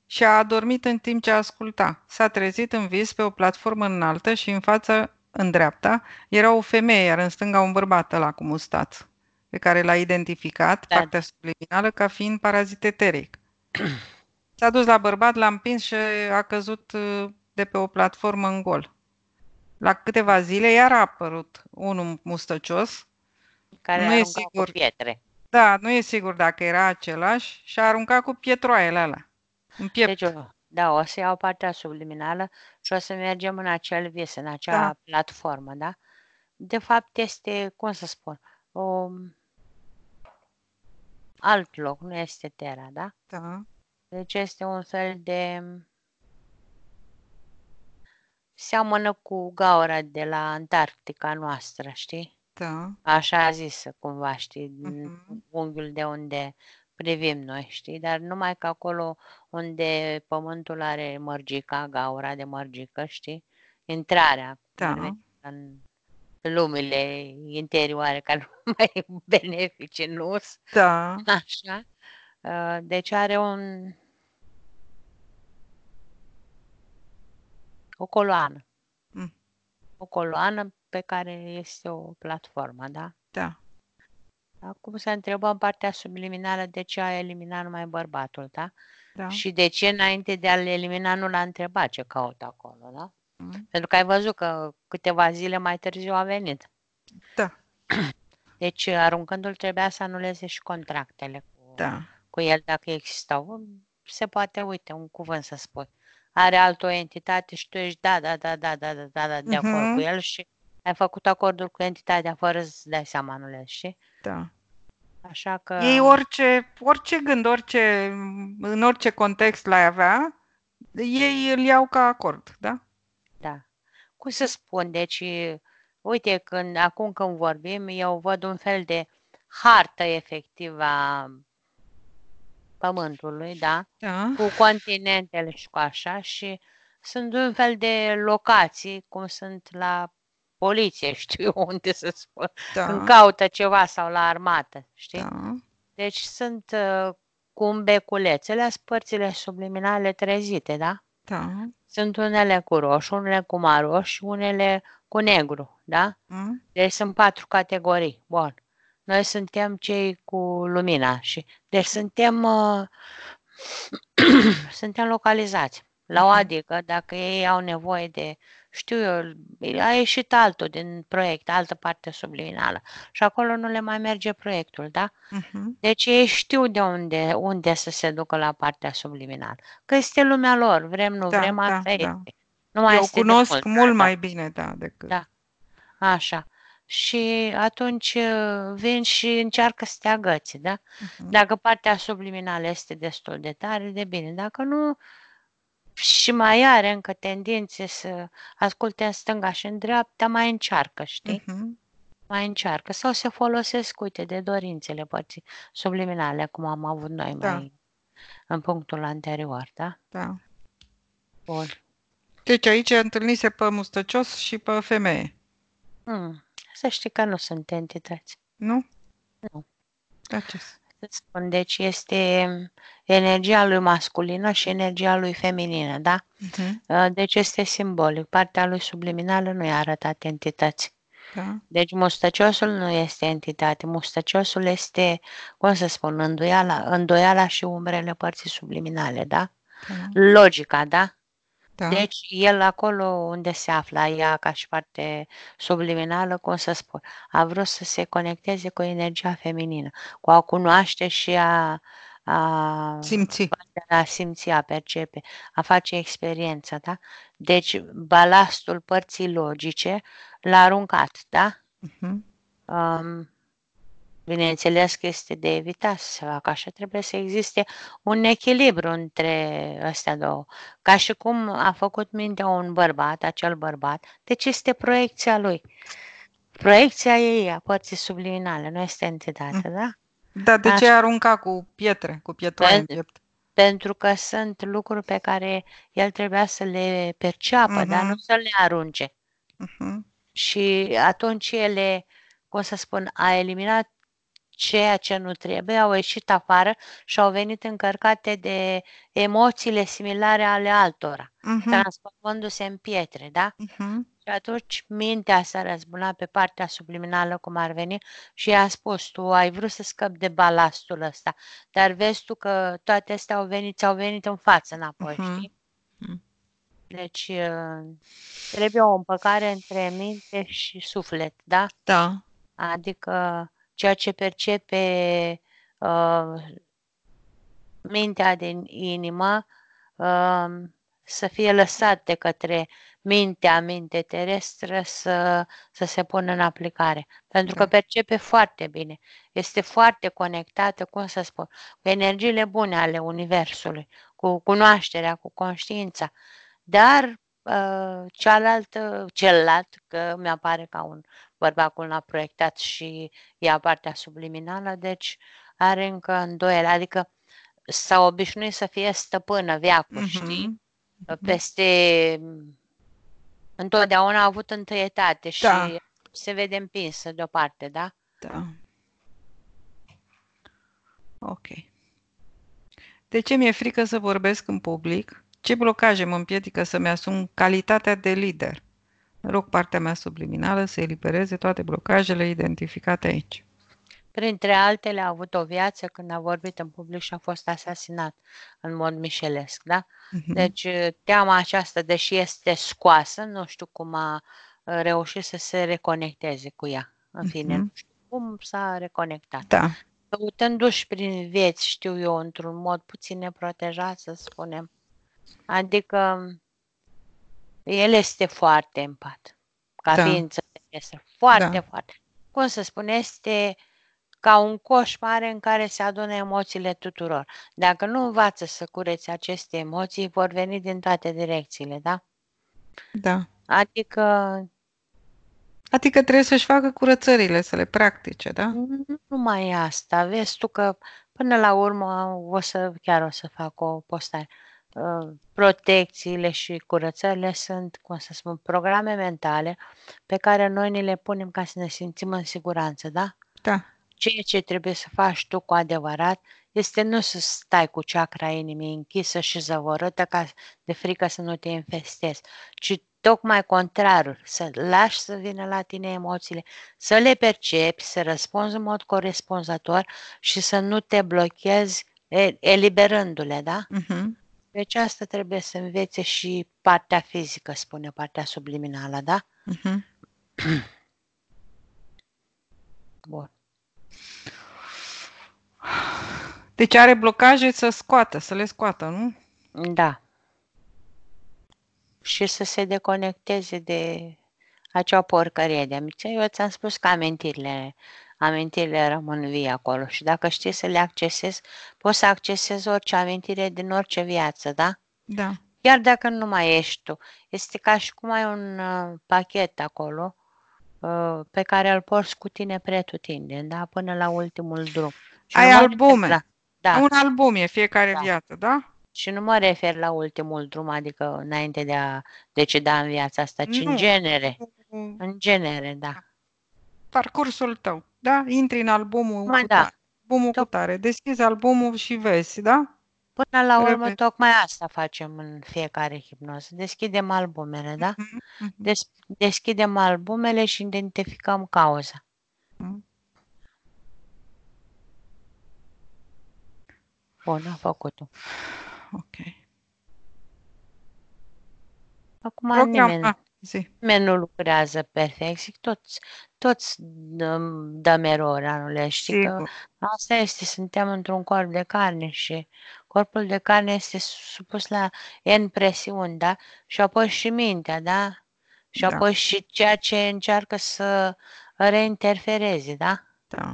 și a adormit în timp ce asculta. S-a trezit în vis pe o platformă înaltă și în față, în dreapta, era o femeie, iar în stânga un bărbat la cu mustață, pe care l-a identificat, da. partea subliminală, ca fiind parazit eteric. [clears throat] S-a dus la bărbat, l-a împins și a căzut uh, de pe o platformă în gol. La câteva zile iar a apărut unul mustăcios. Care nu e sigur, cu pietre. Da, nu e sigur dacă era același și a aruncat cu pietroaiele alea. În piept. Deci, da, o să iau partea subliminală și o să mergem în acel vis, în acea da. platformă, da? De fapt, este, cum să spun, o... alt loc, nu este Terra, da? Da. Deci este un fel de... Seamănă cu gaura de la Antarctica noastră, știi? Da. Așa zis, cumva, știi, uh-huh. unghiul de unde privim noi, știi? Dar numai că acolo unde pământul are mărgica, gaura de mărgică, știi? Intrarea, Da. în lumile interioare, care [laughs] nu mai e benefice, nu Da. așa. Ă, deci are un, o coloană. Mm. o coloană pe care este o platformă, da? Da. Acum să întrebăm partea subliminală de ce a eliminat numai bărbatul, da? da? Și de ce înainte de a-l elimina nu l-a întrebat ce caută acolo, da? Mm. Pentru că ai văzut că câteva zile mai târziu a venit. Da. [clears throat] Deci aruncându-l trebuia să anuleze și contractele cu, da. cu el dacă existau. Se poate, uite, un cuvânt să spui. Are altă entitate și tu ești da, da, da, da, da, da, da, de acord mm-hmm. cu mhm. el și ai făcut acordul cu entitatea fără să dai seama, nu le și. Da. Așa că... Ei orice, orice gând, orice, în orice context l-ai avea, ei îl iau ca acord, da? Da. Cum să spun, deci, uite, când, acum când vorbim, eu văd un fel de hartă efectivă a Pământului, da? da? Cu continentele și cu așa și sunt un fel de locații, cum sunt la poliție, [laughs] știu unde să spun, da. când caută ceva sau la armată, știi? Da. Deci sunt uh, cum beculețele, părțile subliminale trezite, da? Da. Sunt unele cu roșu, unele cu maro și unele cu negru, da? Mm. Deci sunt patru categorii. Bun. Noi suntem cei cu lumina și deci suntem uh, [clears throat] suntem localizați. La o mm-hmm. adică, dacă ei au nevoie de știu eu, a ieșit altul din proiect, altă parte subliminală și acolo nu le mai merge proiectul, da? Uh-huh. Deci ei știu de unde, unde să se ducă la partea subliminală. Că este lumea lor, vrem, nu da, vrem, da, asta da. este. Nu mai eu este cunosc mult, mult da, mai da. bine, da, decât... Da, așa și atunci uh, vin și încearcă să te agăți, da? Uh-huh. Dacă partea subliminală este destul de tare, de bine. Dacă nu, și mai are încă tendințe să asculte în stânga și în dreapta, mai încearcă, știi? Uh-huh. Mai încearcă. Sau se folosesc, uite, de dorințele părții subliminale, cum am avut noi da. mai în punctul anterior, da? Da. Bun. Deci aici întâlnise pe mustăcios și pe femeie. Mm. Să știi că nu sunt entități. Nu? Nu. Acest să spun, deci este mm, energia lui masculină și energia lui feminină, da? Uh-huh. Deci este simbolic. Partea lui subliminală nu i-a arătat entități. Da. Deci mustăciosul nu este entitate, mustăciosul este, cum să spun, îndoiala, îndoiala și umbrele părții subliminale, da? da. Logica, da? Da. Deci el acolo unde se afla, ea ca și parte subliminală, cum să spun, a vrut să se conecteze cu energia feminină, cu a cunoaște și a, a simți. A simți, a percepe, a face experiență, da? Deci balastul părții logice l-a aruncat, da? Uh-huh. Um, bineînțeles că este de evitat să se facă așa, trebuie să existe un echilibru între astea două. Ca și cum a făcut mintea un bărbat, acel bărbat, deci este proiecția lui. Proiecția ei, a părții subliminale. nu este entitate, mm. da? Da, de ce arunca cu pietre, cu pietoare în piept? Pentru că sunt lucruri pe care el trebuia să le perceapă, uh-huh. dar mm-hmm. nu să le arunce. Uh-huh. Și atunci ele, cum să spun, a eliminat ceea ce nu trebuie, au ieșit afară și au venit încărcate de emoțiile similare ale altora, uh-huh. transformându-se în pietre, da? Uh-huh. Și atunci mintea s-a răzbunat pe partea subliminală, cum ar veni, și i-a spus, tu ai vrut să scapi de balastul ăsta, dar vezi tu că toate astea au venit, ți-au venit în față înapoi, uh-huh. știi? Mm. Deci uh, trebuie o împăcare între minte și suflet, da? Da. Adică ceea ce percepe uh, mintea din inimă uh, să fie lăsat de către mintea, minte terestră să, să se pună în aplicare. Pentru că da. percepe foarte bine. Este foarte conectată, cum să spun, cu energiile bune ale Universului, cu cunoașterea, cu conștiința. Dar uh, cealaltă, celălalt, că mi apare ca un Bărbacul n-a proiectat și ia partea subliminală, deci are încă îndoiele, Adică s-a obișnuit să fie stăpână viacul, mm-hmm. știi? Mhm. Peste... Întotdeauna a avut întâietate și da. se vede împinsă deoparte, da? Da. Ok. De ce mi-e frică să vorbesc în public? Ce blocaje mă împiedică să-mi asum calitatea de lider? Rog partea mea subliminală să elibereze toate blocajele identificate aici. Printre altele, a avut o viață când a vorbit în public și a fost asasinat în mod mișelesc, da? Mhm. Deci, eh, teama aceasta, deși este scoasă, nu știu cum a eh, reușit să se reconecteze cu ea. În mhm. fine, nu știu cum s-a reconectat. Da. Căutându-și prin vieți, știu eu, într-un mod puțin neprotejat, să spunem. Adică el este foarte empat. Ca da. ființă este foarte, da. foarte. Cum să spun, este ca un coș mare în care se adună emoțiile tuturor. Dacă nu învață să cureți aceste emoții, vor veni din toate direcțiile, da? Da. Adică... Adică trebuie să-și facă curățările, să le practice, da? Nu numai asta. Vezi tu că până la urmă o să, chiar o să fac o postare. Uh, protecțiile și curățările sunt, cum să spun, programe mentale pe care noi ni le punem ca să ne simțim în siguranță, da? Da. Ceea ce trebuie să faci tu cu adevărat este nu să stai cu chakra inimii închisă și zăvorâtă ca de frică să nu te infestezi, ci tocmai contrarul, să lași să vină la tine emoțiile, să le percepi, să răspunzi în mod corespunzător și să nu te blochezi eliberându-le, da? Uh-huh. Deci asta trebuie să învețe și partea fizică, spune partea subliminală, da? Uh-huh. Bun. Deci are blocaje să scoată, să le scoată, nu? Da. Și să se deconecteze de acea porcărie de amice. Eu ți-am spus că amintirile amintirile rămân vii acolo și dacă știi să le accesezi, poți să accesezi orice amintire din orice viață, da? Da. Chiar dacă nu mai ești tu. Este ca și cum ai un uh, pachet acolo uh, pe care îl porți cu tine pretutindeni, da? Până la ultimul drum. Și ai albume. Refer, da. da. Un album e fiecare da. viață, da? Și nu mă refer la ultimul drum, adică înainte de a deceda în viața asta, ci nu. în genere. În genere, da. Parcursul tău da? Intri în albumul Mai cu da. tare, albumul Toc- cu tare, deschizi albumul și vezi, da? Până la urmă, Repet. tocmai asta facem în fiecare hipnoză. Deschidem albumele, da? Mhm, mhm. Des- deschidem albumele și identificăm cauza. Bun, a făcut-o. Ok. Acum Program, nimeni, nimeni nu lucrează perfect Zic, toți toți dăm erori anule, știi Sigur. că asta este, suntem într-un corp de carne și corpul de carne este supus la N presiuni, da? Și apoi și mintea, da? Și da. apoi și ceea ce încearcă să reinterfereze, da? Da.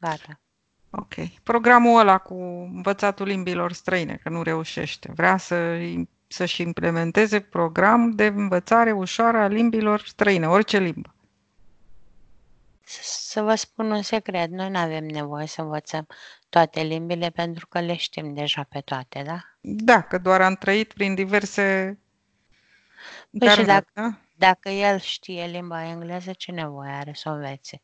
Gata. Ok. Programul ăla cu învățatul limbilor străine, că nu reușește. Vrea să să-și implementeze program de învățare ușoară a limbilor străine, orice limbă. Să vă spun un secret, noi nu avem nevoie să învățăm toate limbile pentru că le știm deja pe toate, da? Da, că doar am trăit prin diverse... Păi și dacă, da? dacă el știe limba engleză, ce nevoie are să o învețe?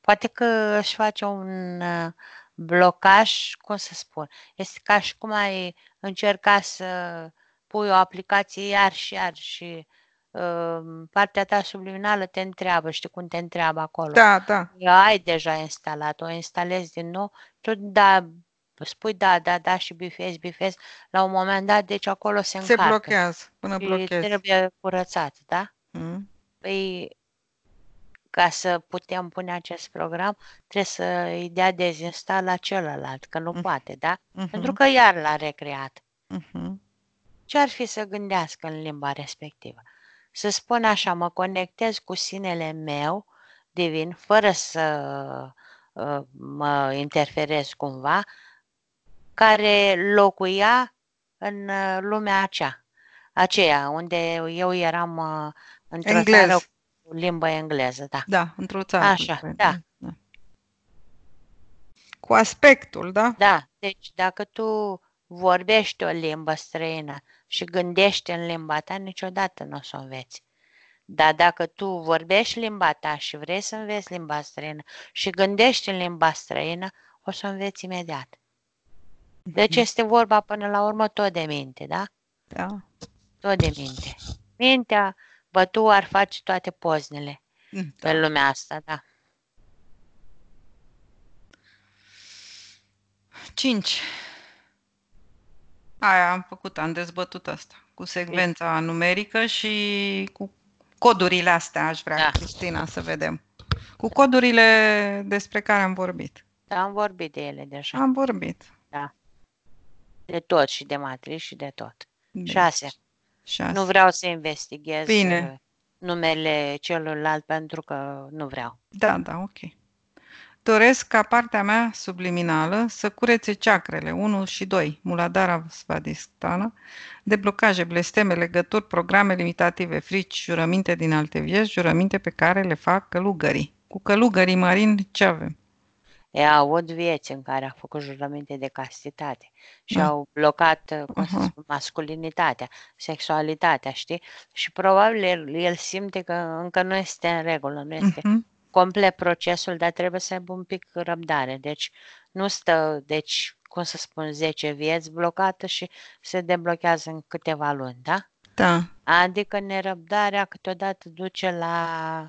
Poate că își face un uh, blocaj, cum să spun, este ca și cum ai încerca să pui o aplicație iar și iar și uh, partea ta subliminală te întreabă, știi cum te întreabă acolo. Da, da. Ai deja instalat, o instalezi din nou, tu da, spui da, da, da și bifezi, bifezi, la un moment dat, deci acolo se, se încarcă. Se blochează, până blochezi. trebuie curățat, da? Mm. Păi, ca să putem pune acest program, trebuie să îi dea dezinstal la celălalt, că nu mm. poate, da? Mm-hmm. Pentru că iar l-a recreat. Mm-hmm ce ar fi să gândească în limba respectivă. Să spun așa, mă conectez cu sinele meu divin, fără să uh, mă interferez cumva, care locuia în ă, lumea acea, aceea, unde eu eram uh, într-o Englez. țară cu limbă engleză. Da, da într-o țară. Așa, da. da. Cu aspectul, da? Da, deci dacă tu vorbești o limbă străină, și gândește în limba ta, niciodată nu o să o înveți. Dar dacă tu vorbești limba ta și vrei să înveți limba străină și gândești în limba străină, o să înveți imediat. Deci mm-hmm. este vorba până la urmă tot de minte, da? Da. Tot de minte. Mintea tu ar face toate poznele mm, da. pe lumea asta, da. 5. Aia am făcut, am dezbătut asta cu secvența e. numerică și cu codurile astea, aș vrea, da. Cristina, să vedem. Cu codurile despre care am vorbit. Da, am vorbit de ele deja. Am vorbit. Da. De tot și de matrici și de tot. Deci, Șase. Șase. Nu vreau să investighez Bine. Uh, numele celuilalt pentru că nu vreau. Da, da, ok doresc ca partea mea subliminală să curețe ceacrele 1 și 2, Muladara Svadistana, de blocaje, blesteme, legături, programe limitative, frici, jurăminte din alte vieți, jurăminte pe care le fac călugării. Cu călugării, Marin, ce avem? E, aud vieți în care a făcut jurăminte de castitate și da. au blocat uh, cum uh-huh. spun, masculinitatea, sexualitatea, știi? Și probabil el, el simte că încă nu este în regulă, nu este uh-huh complet procesul, dar trebuie să aibă un pic răbdare. Deci nu stă, deci, cum să spun, 10 vieți blocată și se deblochează în câteva luni, da? Da. Adică nerăbdarea câteodată duce la,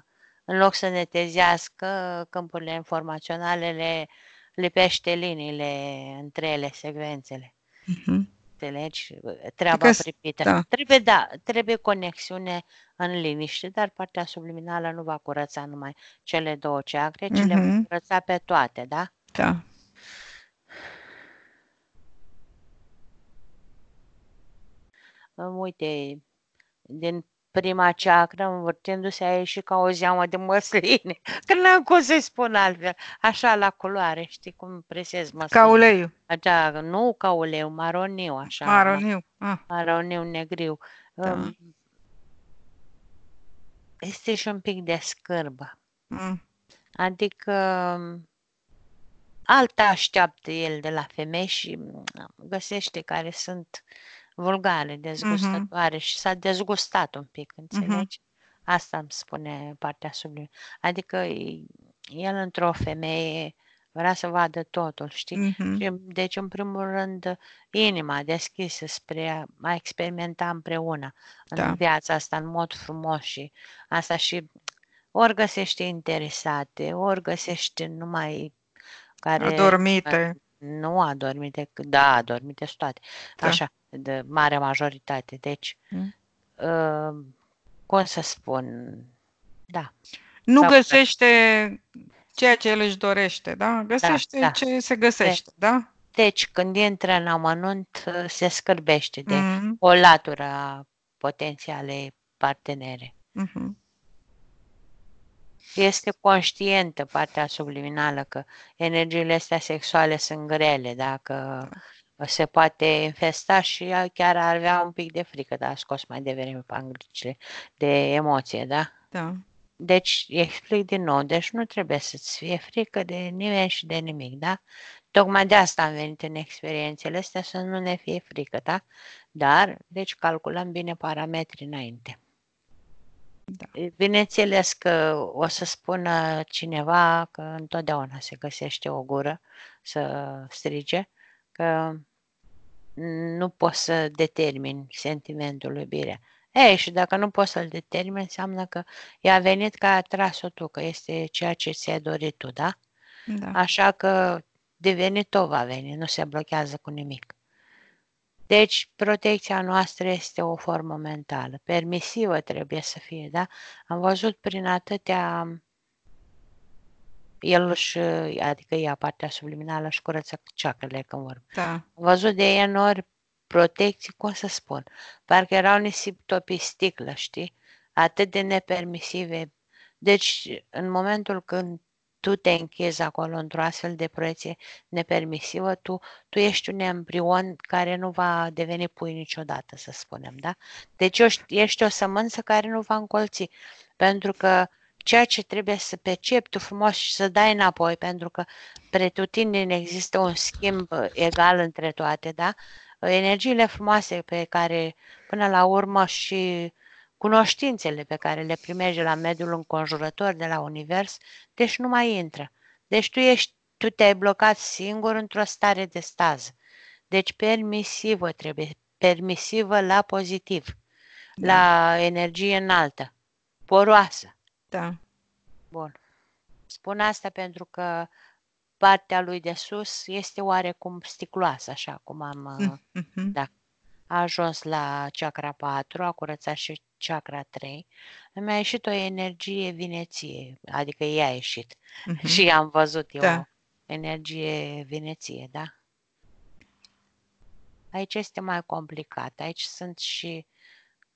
în loc să netezească câmpurile informaționale, le lipește liniile între ele, secvențele. Uh-huh înțelegi treaba Că, pripită. Da. Trebuie, da, trebuie conexiune în liniște, dar partea subliminală nu va curăța numai cele două ceacre, ci mm-hmm. le va curăța pe toate, da? Da. Uite, din prima ceacră, învârtindu-se a ieșit ca o zeamă de măsline. [laughs] Că n-am cum să spun altfel. Așa, la culoare, știi cum presez măsline. Ca uleiul. Da, nu ca uleiu, maroniu, așa. Maroniu. Ah. Maroniu, negriu. Da. este și un pic de scârbă. Mm. Adică mm, alta așteaptă el de la femei și mm, găsește care sunt uh, vulgare, dezgustătoare mhm. uh-huh. și s-a dezgustat un pic, mhm. înțelegi? Uh-huh. Asta îmi spune partea sublimă. Adică el într-o femeie vrea să vadă totul, știi? Uh-huh. Deci, în primul rând, inima deschisă spre a experimenta împreună da. în viața asta, în mod frumos și asta și ori găsește interesate, ori găsește numai care... Adormite. Nu a decât, da, dormit, de toate. Da. Așa, de marea majoritate. Deci, mm. uh, cum să spun, da. Nu Sau găsește că... ceea ce el își dorește, da? Găsește da, da. ce se găsește, de, deci, da? Deci, când intră în amănunt, uh, se scârbește de mm-hmm. o latură a potențialei partenere. Mm-hmm este conștientă partea subliminală că energiile astea sexuale sunt grele, dacă se poate infesta și chiar ar avea un pic de frică, dar a scos mai devreme pangricile de emoție, da? Da. Deci, explic din nou, deci nu trebuie să-ți fie frică de nimeni și de nimic, da? Tocmai de asta am venit în experiențele astea, să nu ne fie frică, da? Dar, deci, calculăm bine parametrii înainte. Da. Bineînțeles că o să spună cineva că întotdeauna se găsește o gură să strige, că nu poți să determin sentimentul iubirea. Ei, și dacă nu poți să-l determin, înseamnă că i-a venit că a tras-o tu, că este ceea ce ți-ai dorit tu, da? da. Așa că de venit tot va veni, nu se blochează cu nimic. Deci, protecția noastră este o formă mentală. Permisivă trebuie să fie, da? Am văzut prin atâtea... El își, adică ea, partea subliminală, își curăță ceacrele când vorbim. Da. Am văzut de enorm protecții, cum să spun, parcă erau nisiptopi sticlă, știi? Atât de nepermisive. Deci, în momentul când tu te închizi acolo într-o astfel de proiecție nepermisivă, tu, tu ești un embrion care nu va deveni pui niciodată, să spunem, da? Deci ești o sămânță care nu va încolți, pentru că ceea ce trebuie să percepi tu frumos și să dai înapoi, pentru că pretutindeni există un schimb uh, egal între toate, da? Energiile frumoase pe care până la urmă și Cunoștințele pe care le primești la mediul înconjurător, de la univers, deci nu mai intră. Deci tu, ești, tu te-ai blocat singur într-o stare de stază. Deci permisivă trebuie, permisivă la pozitiv, da. la energie înaltă, poroasă. Da. Bun. Spun asta pentru că partea lui de sus este oarecum sticloasă, așa cum am... Mm, mm-hmm. Da a ajuns la chakra 4, a curățat și chakra 3, mi-a ieșit o energie vineție, adică ea a ieșit mm-hmm. [laughs] și am văzut eu da. energie vineție, da? Aici este mai complicat, aici sunt și,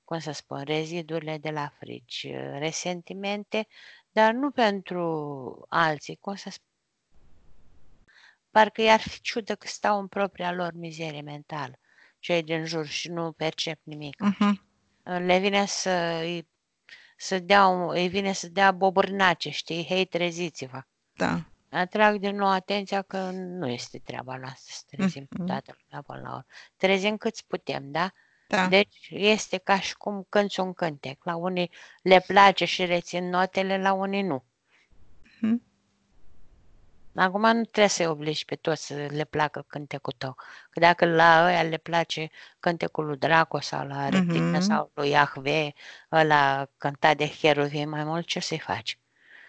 cum să spun, rezidurile de la frici, resentimente, dar nu pentru alții, cum să spun, parcă i-ar fi ciudă că stau în propria lor mizerie mentală cei din jur și nu percep nimic. Uh-huh. Le vine să să dea, îi vine să dea bobârnace, știi, hei, treziți-vă. Da. Atrag din nou atenția că nu este treaba noastră să trezim mm-hmm. toată lumea până la urmă. Trezim câți putem, da? Da. Deci este ca și cum cânți un cântec. La unii le place și rețin notele, la unii nu. Mm-hmm. Acum nu trebuie să-i obligi pe toți să le placă cântecul tău. Că dacă la ăia le place cântecul lui Draco sau la Rectină mm-hmm. sau lui Iahve, ăla cântat de heruvie mai mult, ce să-i faci?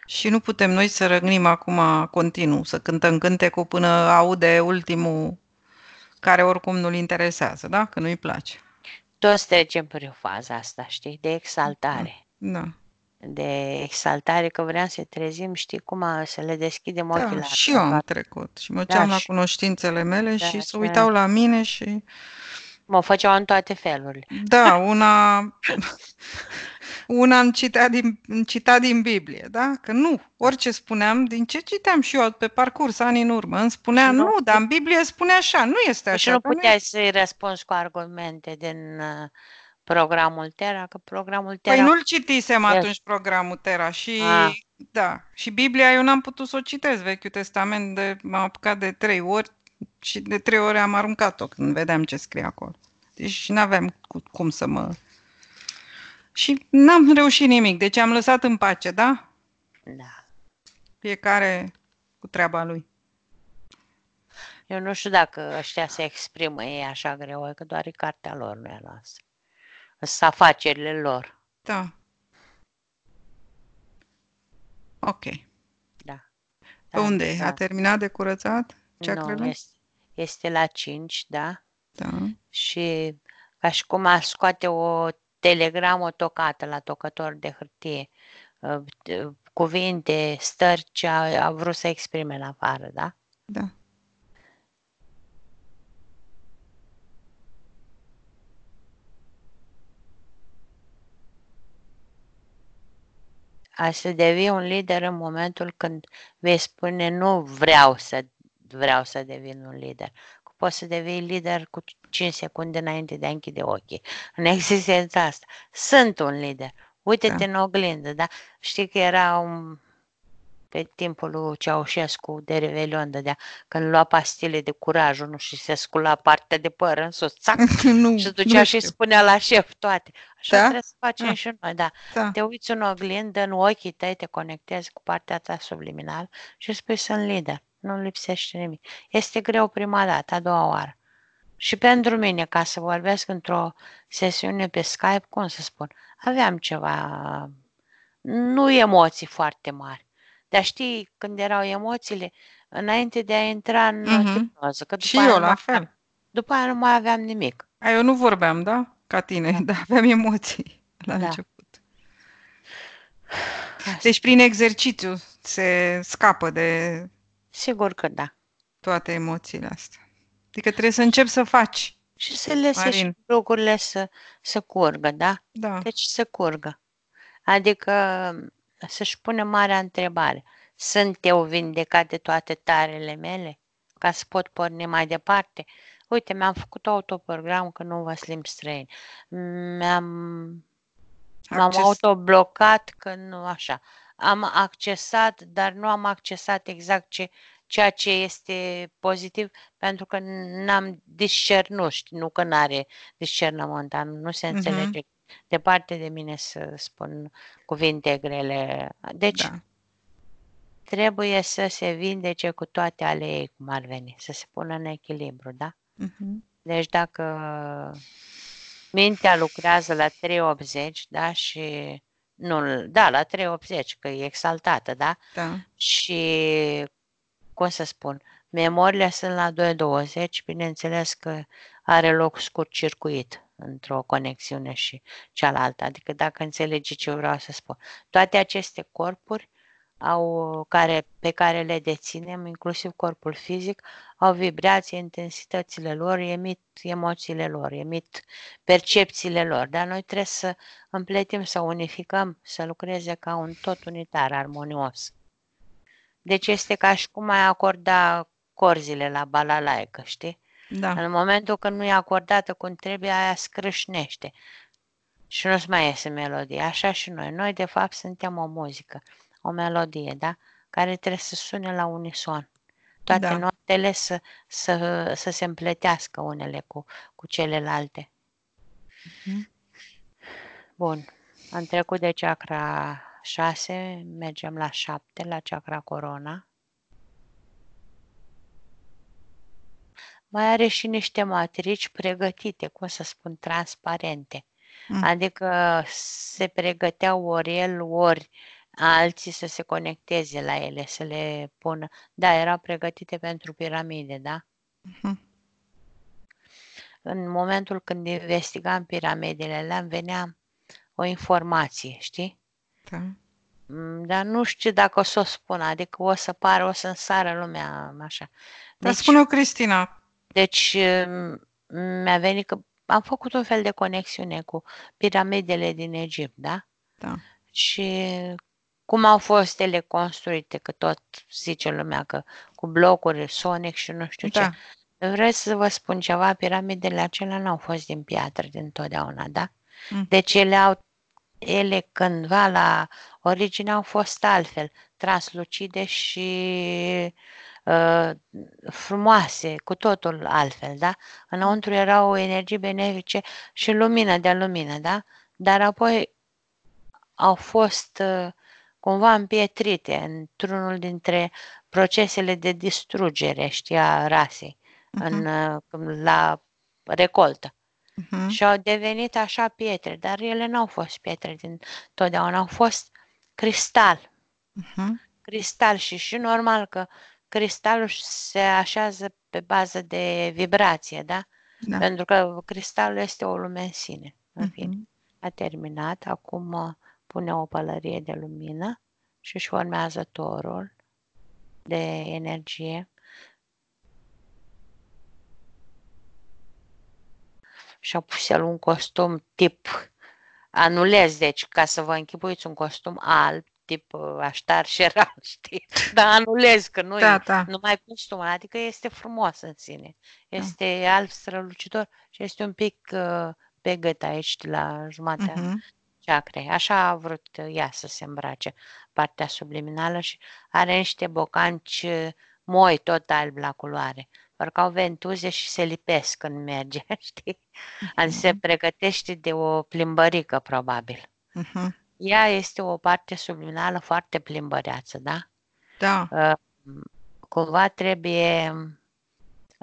Și nu putem noi să răgnim acum continuu, să cântăm cântecul până aude ultimul care oricum nu-l interesează, da? Că nu-i place. Toți trecem prin faza asta, știi, de da, exaltare. Da. da de exaltare, că vreau să trezim, știi cum, a, să le deschidem da, ochii da, la și eu am trecut și mă da, duceam da, la cunoștințele mele da, și se uitau la mine și... Mă făceau în toate felurile. Da, una... [laughs] una îmi citea din, îmi din Biblie, da? Că nu, orice spuneam, din ce citeam și eu pe parcurs, ani în urmă, îmi spunea nu, nu dar în Biblie spune așa, nu este păi așa. Și nu puteai nu... să-i răspunzi cu argumente din... Uh, programul Terra, că programul păi Terra... Păi nu-l citisem yes. atunci programul Terra și... A. Da, și Biblia eu n-am putut să o citesc, Vechiul Testament de, m-am apucat de trei ori și de trei ori am aruncat-o când vedeam ce scrie acolo. Deci nu aveam cu, cum să mă... Și n-am reușit nimic, deci am lăsat în pace, da? Da. Fiecare cu treaba lui. Eu nu știu dacă ăștia se exprimă ei așa greu, că doar e cartea lor, nu e noastră sunt afacerile lor. Da. Ok. Da. da, unde da. A terminat de curățat Ce Nu, este, este la 5, da? Da. Și ca și cum a scoate o telegramă tocată la tocător de hârtie, ă, cuvinte, stări ce a, a vrut să exprime la afară, da? Da. a să devii un lider în momentul când vei spune nu vreau să, vreau să devin un lider. Poți să devii lider cu 5 secunde înainte de a închide ochii. În existența asta. Sunt un lider. Uite-te da. în oglindă, da? Știi că era un pe timpul lui Ceaușescu de Revelion dădea, când lua pastile de curaj, nu și se scula partea de păr în sus, țac, [laughs] nu, și ducea nu și spunea la șef toate. Așa da? trebuie să facem da. și noi, da. da. Te uiți în oglindă, în ochii tăi te conectezi cu partea ta subliminală și spui sunt lider, nu lipsește nimic. Este greu prima dată, a doua oară. Și pentru mine, ca să vorbesc într-o sesiune pe Skype, cum să spun, aveam ceva, nu emoții foarte mari dar știi, când erau emoțiile, înainte de a intra în uh-huh. hipnoză. Că după și eu la fel. Aveam, după aia nu mai aveam nimic. A, eu nu vorbeam, da? Ca tine, da. [laughs] dar aveam emoții la da. început. Asta. Deci prin exercițiu se scapă de... Sigur că da. Toate emoțiile astea. Adică trebuie să începi să faci. Și să și lucrurile să, să curgă, da? Da. Deci să curgă. Adică să-și pună marea întrebare. Sunt eu vindecat de toate tarele mele? Ca să pot porni mai departe? Uite, mi-am făcut autoprogram că nu vă slim străini. Mi-am m-am autoblocat că nu așa. Am accesat, dar nu am accesat exact ce, ceea ce este pozitiv, pentru că n-am discernut, nu că n-are discernământ, nu se mhm. înțelege uh-huh departe de mine să spun cuvinte grele. Deci, da. trebuie să se vindece cu toate ale ei, cum ar veni, să se pună în echilibru, da? Uh-huh. Deci, dacă mintea lucrează la 380, da, și nu, da, la 380, că e exaltată, da? Da. Și, cum să spun, memoriile sunt la 220, bineînțeles că are loc scurt circuit într-o conexiune și cealaltă. Adică dacă înțelegi ce vreau să spun. Toate aceste corpuri au, care, pe care le deținem, inclusiv corpul fizic, au vibrații, intensitățile lor, emit emoțiile lor, emit percepțiile lor. Dar noi trebuie să împletim, să unificăm, să lucreze ca un tot unitar, armonios. Deci este ca și cum ai acorda corzile la balalaică, știi? Da. În momentul când nu e acordată cum trebuie, aia scrâșnește. Și nu-ți mai iese melodie. Așa și noi. Noi, de fapt, suntem o muzică, o melodie, da? Care trebuie să sune la unison. Toate da. notele să, să, să se împletească unele cu, cu celelalte. Mm-hmm. Bun. Am trecut de chakra 6, mergem la 7, la chakra corona. mai are și niște matrici pregătite, cum să spun, transparente. Mm. Adică se pregăteau ori el, ori alții să se conecteze la ele, să le pună. Da, erau pregătite pentru piramide, da? Mm-hmm. În momentul când investigam piramidele, le-am venea o informație, știi? Da. Mm, dar nu știu dacă o să o spun, adică o să pară, o să sară lumea așa. Deci... Dar spune-o Cristina, deci ehm, mi-a venit că am făcut un fel de conexiune cu piramidele din Egipt, da? Da. Și cum au fost ele construite, că tot zice lumea că cu blocuri, sonic și nu știu da. ce. Vreți să vă spun ceva? Piramidele acelea nu au fost din piatră din totdeauna, da? Mm. Deci ele au ele cândva la origine au fost altfel, translucide și Uh, frumoase, cu totul altfel, da? Înăuntru erau energii benefice și lumină de lumină, da? Dar apoi au fost uh, cumva împietrite într-unul dintre procesele de distrugere, știa, rasei, uh-huh. în, mhm. uh, la recoltă. Uh-huh. Și au devenit așa pietre, dar ele nu au fost pietre din totdeauna, au fost cristal. Uh-huh. Cristal și și normal că cristalul se așează pe bază de vibrație, da? da. Pentru că cristalul este o lume în sine. În mhm. fine, uh-huh. a terminat, acum uh, pune o pălărie de lumină și își formează torul de energie. Și-a pus el un costum tip anulez, deci ca să vă închipuiți un costum alb, tip uh, aștar și era, [laughs] știi? Dar anulez că nu, da, e, da. nu mai pun stomac. Adică este frumos în sine. Da. Este da. alb strălucitor și este un pic uh, pe gât aici, la jumatea uh-huh. ceacrei. Așa a vrut uh, ea să se îmbrace partea subliminală și are niște bocanci uh, moi, tot alb la culoare. Parcă au ventuze și se lipesc când merge, [laughs] știi? Uh-huh. Adică se mhm. pregătește de o plimbărică, probabil. Uh-huh. Ea este o parte subliminală foarte plimbăreață, da? Da. Ă, cumva trebuie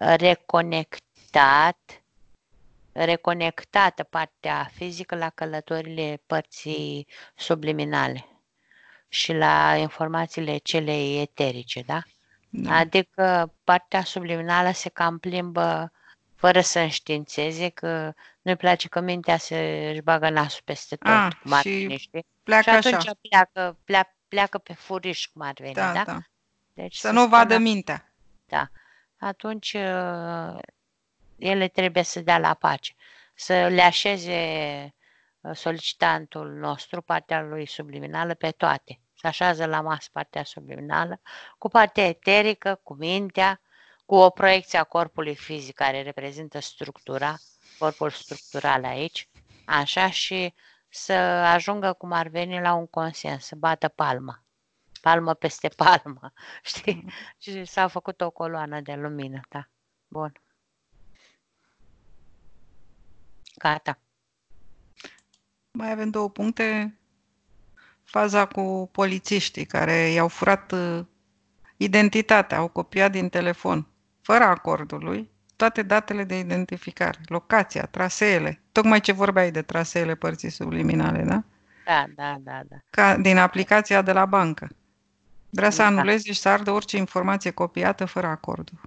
ă, reconectat, reconectată partea fizică la călătorile părții subliminale și la informațiile cele eterice, da? da. Adică partea subliminală se cam plimbă uh, fără să înștiințeze că nu-i place că mintea se își bagă nasul peste tot, A, ah, cum ar și veni, știi? Pleacă și atunci așa. Pleacă, pleacă, pleacă pe furiș, cum ar veni, da? da? da. Deci să, nu nu vadă mintea. Da. Atunci uh, ele trebuie să dea la pace, să le așeze uh, solicitantul nostru, partea lui subliminală, pe toate. Să așează la masă partea subliminală, cu partea eterică, cu mintea, cu o proiecție a corpului fizic care reprezintă structura, corpul structural aici, așa și să ajungă cum ar veni la un consens, să bată palma, palmă peste palmă, [laughs] știi? Și s-a făcut o coloană de lumină, da. Bun. Gata. Mai avem două puncte. Faza cu polițiștii care i-au furat uh, identitatea, au copiat din telefon fără acordul lui, toate datele de identificare, locația, traseele, tocmai ce vorbeai de traseele părții subliminale, da? Da, da, da, da. Ca din aplicația de la bancă. Vrea să da. anulezi și să ardă orice informație copiată fără acordul.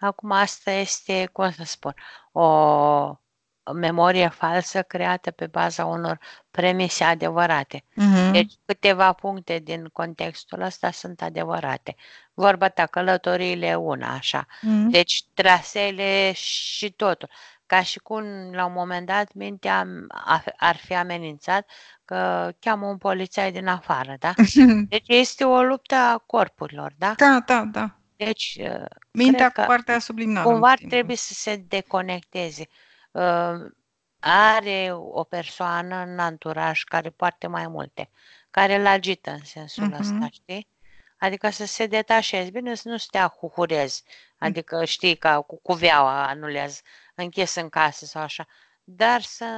Acum asta este, cum să spun, o memorie falsă creată pe baza unor premise adevărate. Uh-huh. Deci câteva puncte din contextul ăsta sunt adevărate. Vorba ta, călătoriile una, așa. Uh-huh. Deci traseele și totul. Ca și cum la un moment dat mintea ar fi amenințat că cheamă un polițai din afară, da? [laughs] Deci este o luptă a corpurilor, da? Da, da, da. Deci, uh, mintea cu partea subliminală. Cumva ar trebui să se deconecteze. Ă, are o persoană în anturaj care poate mai multe, care îl agită în sensul uh-huh. ăsta, știi? Adică să se detașezi, bine să nu stea huhurez, mm. adică știi ca cu cuveaua anulează, închis în casă sau așa, dar să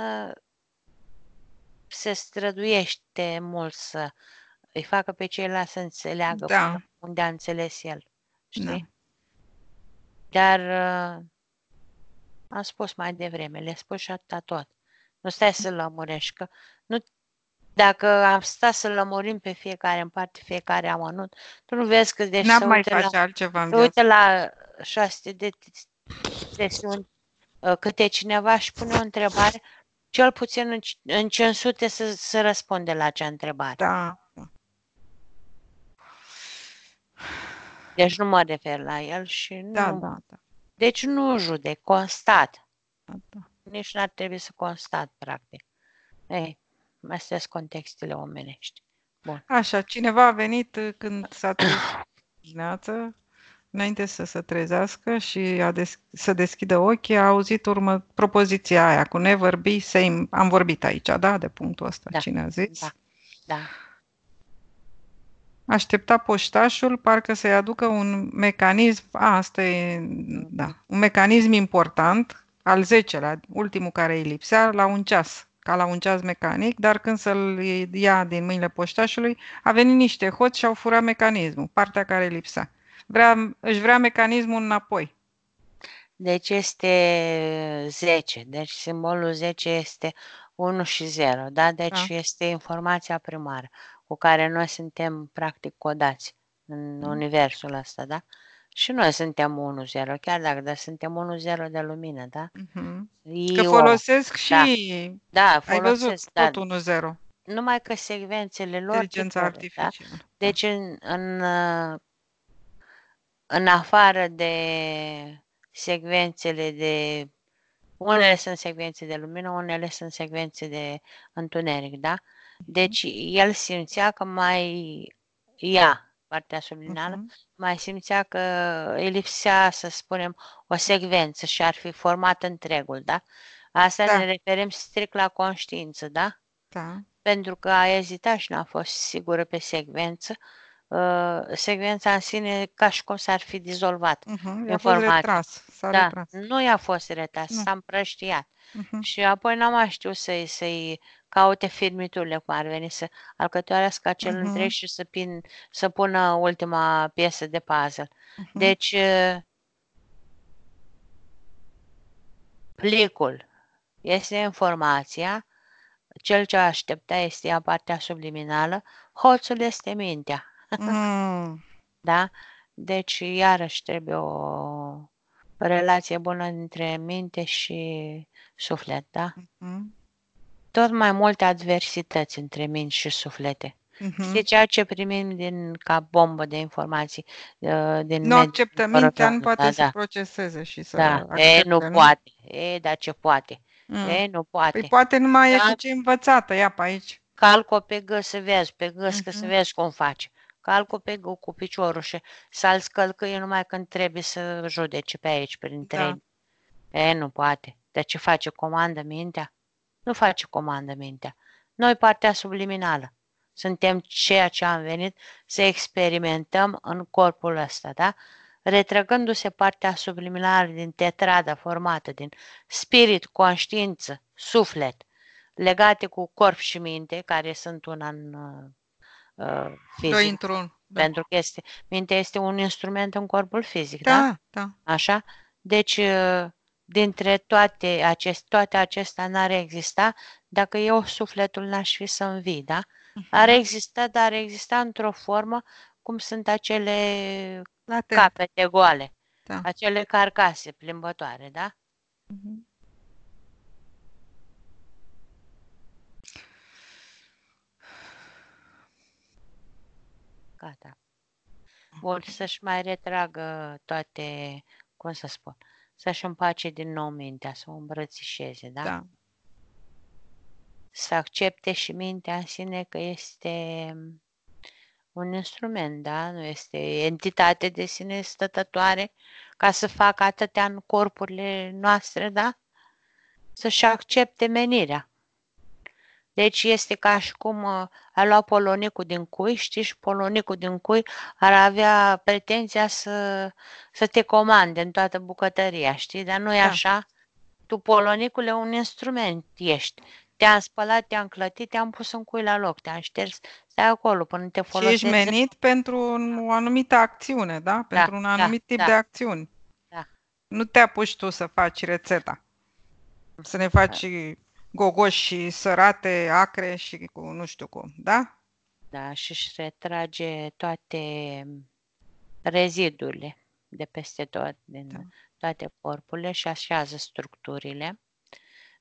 se străduiește mult să îi facă pe ceilalți să înțeleagă da. unde a înțeles el, da. știi? Da. Dar ă, am spus mai devreme, le spus și atâta tot. Nu stai să-l lămurești, că nu, dacă am stat să lămurim pe fiecare în parte, fiecare amănunt, tu nu vezi că deci N-am mai face la, altceva în uite la șase de sesiuni ă, câte cineva și pune o întrebare, cel puțin în, în 500 să, să răspunde la acea întrebare. Da. Deci nu mă refer la el și da, nu... Da, da, da. Deci nu judec, constat. Da. Nici n-ar trebui să constat, practic. Ei, astea sunt contextele omenești. Bun. Așa, cineva a venit uh, când s-a trezit [coughs] înainte să se trezească și a des- să deschidă ochii, a auzit urmă propoziția aia cu never be same. Am vorbit aici, da, de punctul ăsta, da. cine a zis? Da, da aștepta poștașul parcă să-i aducă un mecanism, a, asta e, da, un mecanism important, al 10-lea, ultimul care îi lipsea, la un ceas, ca la un ceas mecanic, dar când să-l ia din mâinile poștașului, a venit niște hoți și au furat mecanismul, partea care lipsa. Vrea, își vrea mecanismul înapoi. Deci este 10, deci simbolul 10 este 1 și 0, da? Deci da. este informația primară cu care noi suntem practic codați în mm. universul ăsta, da? Și noi suntem 1-0, chiar dacă dar suntem 1-0 de lumină, da? Mm-hmm. că folosesc da. și... Da, da folosesc, da. tot 1-0. Numai că secvențele lor... Inteligența da? artificială. Da? Deci în, în, în afară de secvențele de... Unele sunt secvențe de lumină, unele sunt secvențe de întuneric, da? Mm-hmm. Deci el simțea că mai ia partea subliminală, uh-huh. mai simțea că îi lipsea, să spunem, o secvență și ar fi format întregul, da? Asta da. ne referim strict la conștiință, da? Da. Pentru că a ezitat și n-a fost sigură pe secvență, uh, secvența în sine ca și cum s-ar fi dizolvat. Uh-huh. I-a fost retras. S-a da. retras. Nu i-a fost retras, nu. s-a împrăștiat. Uh-huh. Și apoi n-am mai știut să-i, să caute firmiturile cum ar veni să alcătoarească acel uh-huh. întreg mhm. și să, pin, să pună ultima piesă de puzzle. Uh-huh. Deci, uh, plicul este informația, cel ce aștepta este a partea subliminală, hoțul este mintea. Mm. [laughs] da? Deci, iarăși trebuie o relație bună între minte și suflet, da? Mm-hmm tot mai multe adversități între minți și suflete. Uh-huh. Mhm. Este ceea ce primim din ca bombă de informații. Uh, din nu acceptă mintea, nu poate da, să da. proceseze și să da. accepte, e, nu, nu poate. E, dar ce poate? Mm. E, nu poate. Păi poate nu mai da? e cu ce învățată, ia pe aici. Calco pe gă să vezi, pe gă uh-huh. să mhm. vezi cum face. Calco pe gă cu piciorul și să-l scălcâie numai când trebuie să judece pe aici, prin da. trei. E, nu poate. Dar ce face? Comandă mintea? Nu face comandă mintea. Noi partea subliminală. Suntem ceea ce am venit să experimentăm în corpul ăsta, da? Retrăgându-se partea subliminală din tetrada formată din spirit, conștiință, suflet, legate cu corp și minte, care sunt una în uh, uh, fizic. Doi într-un. Da. Pentru că este, mintea este un instrument în corpul fizic, da? Da, da. Așa? Deci, uh, dintre toate acest, toate acestea n-ar exista dacă eu sufletul n-aș fi să învi, da? Mhm. Ar exista, dar ar exista într-o formă cum sunt acele Late. capete goale, da. acele carcase plimbătoare, da? Mm-hmm. Gata. Vor să-și mai retragă toate, cum să spun, uh, să-și împace din nou mintea, să o îmbrățișeze, da? Da. Să accepte și mintea în sine că este un instrument, da? Nu este entitate de sine stătătoare ca să facă atâtea în corpurile noastre, da? Să-și accepte menirea. Deci este ca și cum uh, a luat polonicul din cui, știi, și polonicul din cui ar avea pretenția să, să te comande în toată bucătăria, știi? Dar nu e da. așa. Tu, Polonicul e un instrument ești. Te-am spălat, te-am clătit, te-am pus în cui la loc, te-am șters, stai acolo până te folosești. Și ești menit pentru da. o anumită acțiune, da? da pentru da, un anumit da, tip da. de acțiuni. Da. Nu te apuci tu să faci rețeta. Să ne faci da gogoși sărate, acre și cu nu știu cum, da? Da, și își retrage toate rezidurile de peste tot, din da. toate corpurile și așează structurile.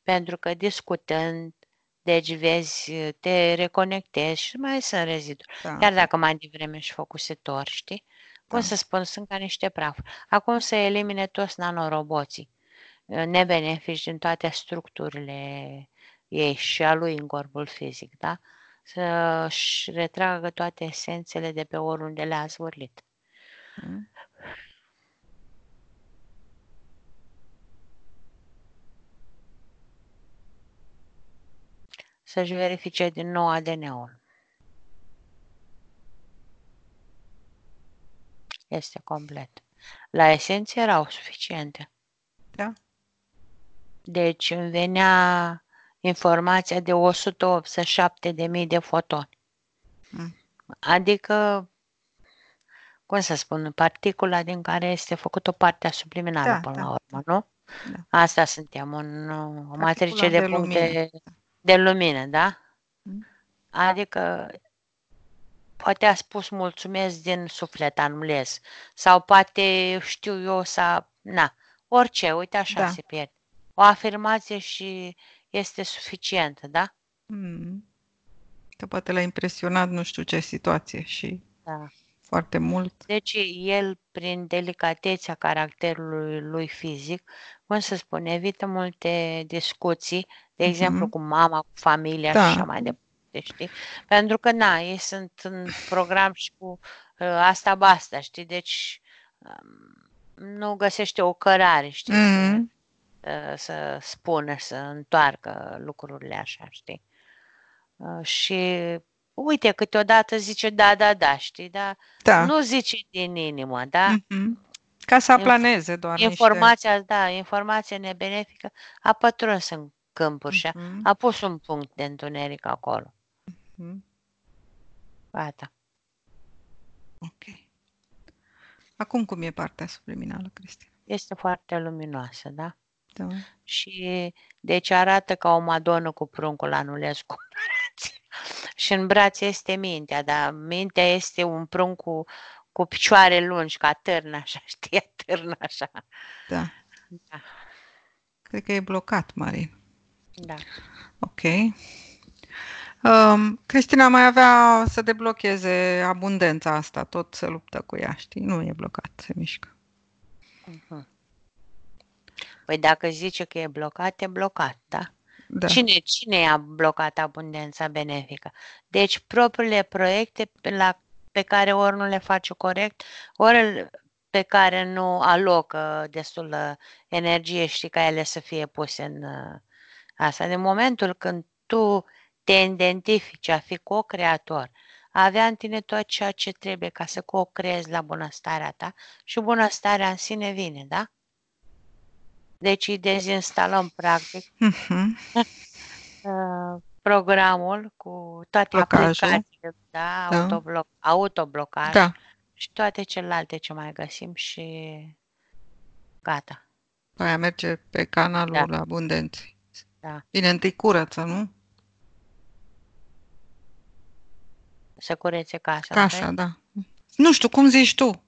Pentru că discutând, deci vezi, te reconectezi și mai sunt reziduri. Da. Chiar dacă mai devreme și focusitor, știi? Cum da. să spun, sunt ca niște praf. Acum să elimine toți nanoroboții nebenefici din toate structurile ei și a lui în corpul fizic, da? Să-și retragă toate esențele de pe oriunde le-a zvârlit. Mm-hmm. Să-și verifice din nou ADN-ul. Este complet. La esențe erau suficiente. Da. Deci îmi venea informația de 187.000 de fotoni. Mm. Adică, cum să spun, particula din care este făcută partea subliminală da, până da. la urmă, nu? Da. Asta suntem, un, o particula matrice de, de puncte lumină. de lumină, da? Mm. Adică poate a spus mulțumesc din suflet, anulez. Sau poate știu eu să... Na, orice, uite așa da. se pierde o afirmație și este suficientă, da? Mm. Că poate l-a impresionat nu știu ce situație și da. foarte mult. Deci el, prin delicatețea caracterului lui fizic, cum să spun, evită multe discuții, de mm-hmm. exemplu cu mama, cu familia da. și așa mai departe știi? Pentru că, na, ei sunt în program și cu uh, asta basta, știi? Deci um, nu găsește o cărare, știi? Mm-hmm. Uh, să spună, să întoarcă lucrurile așa, știi? Uh, și uite, câteodată zice da, da, da, știi, dar da. nu zice din inimă, da? Mm-hmm. Ca să aplaneze doar Informația, niște... da, informația nebenefică a pătruns în câmpuri mm-hmm. a, a pus un punct de întuneric acolo. Mm-hmm. Gata. Ok. Acum cum e partea subliminală, Cristina? Este foarte luminoasă, da? Da. Și deci arată ca o madonă cu pruncul anulescu [laughs] și în brațe este mintea, dar mintea este un prunc cu, cu picioare lungi, ca târnă, așa, [laughs] știi, târnă, așa. Da. da. Cred că e blocat, Marin. Da. Ok. Um, Cristina mai avea să deblocheze abundența asta, tot se luptă cu ea, știi? Nu e blocat, se mișcă. Uh-huh. Păi dacă zice că e blocat, e blocat, da? Da. Cine, cine i-a blocat abundența benefică? Deci propriile proiecte pe, la, pe care ori nu le face corect, ori pe care nu alocă destul energie, știi, ca ele să fie puse în uh, asta. De momentul când tu te identifici a fi co-creator, a avea în tine tot ceea ce trebuie ca să co-creezi la bunăstarea ta și bunăstarea în sine vine, da? Deci îi dezinstalăm practic uh-huh. [laughs] programul cu toate aplicațiile, da, da. Autobloc, autoblocaj da. și toate celelalte ce mai găsim și gata. Aia merge pe canalul da. abundenței. Da. Bine, întâi curăță, nu? Să curețe casa. Casa, da. Nu știu, cum zici tu?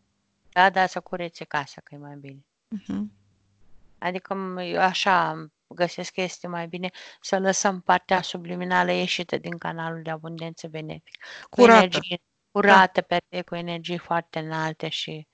Da, da, să curețe casa, că e mai bine. Uh-huh. Adică așa găsesc că este mai bine să lăsăm partea subliminală ieșită din canalul de abundență benefic. Cu curată. energie curată, da. pe, cu energii foarte înalte și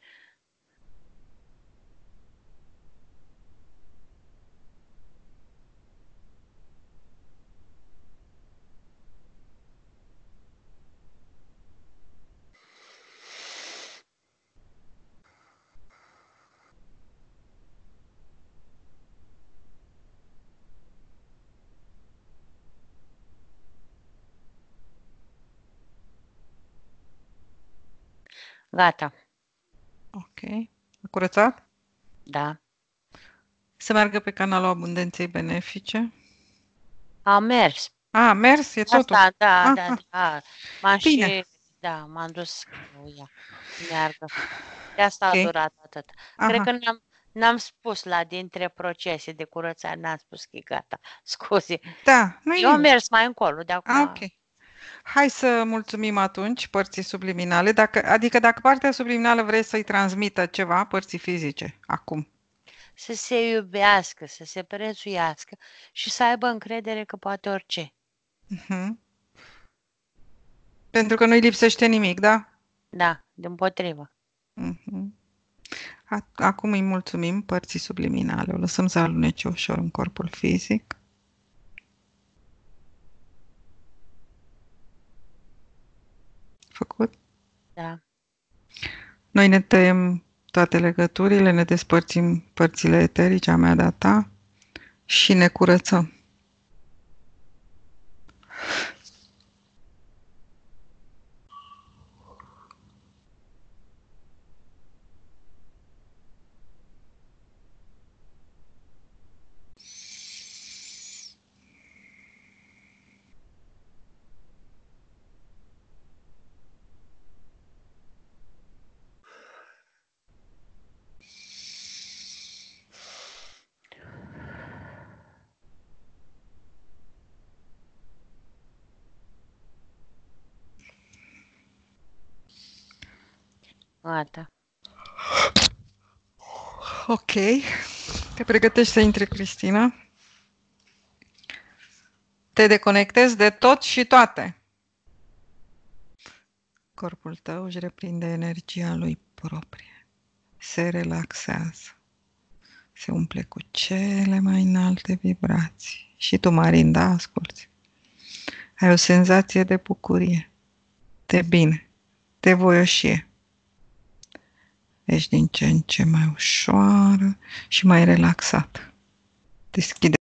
Gata. Ok. A curățat? Da. Să meargă pe canalul abundenței benefice? A mers. A, mers, e Asta, totul. da, da, da. M-am Bine. Și, da, m-am dus cu ea. Meargă. De asta okay. a durat atât. Aha. Cred că n-am, n-am spus la dintre procese de curățare, n-am spus că e gata. Scuze. Da, nu Eu am mers mai încolo de acum. Ah, okay. Hai să mulțumim atunci părții subliminale, dacă, adică dacă partea subliminală vrei să-i transmită ceva părții fizice, acum. Să se iubească, să se prețuiască și să aibă încredere că poate orice. Uh-huh. Pentru că nu-i lipsește nimic, da? Da, din potrivă. Uh-huh. Mhm. Acum îi mulțumim părții subliminale, o lăsăm să alunece ușor în corpul fizic. făcut. Da. Noi ne tăiem toate legăturile, ne despărțim părțile eterice, a mea, ta și ne curățăm. Gata. Ok. Te pregătești să intre, Cristina. Te deconectezi de tot și toate. Corpul tău își reprinde energia lui proprie. Se relaxează. Se umple cu cele mai înalte vibrații. Și tu, Marinda, asculți. Ai o senzație de bucurie, de bine, de voioșie ești din ce în ce mai ușoară și mai relaxată. Deschide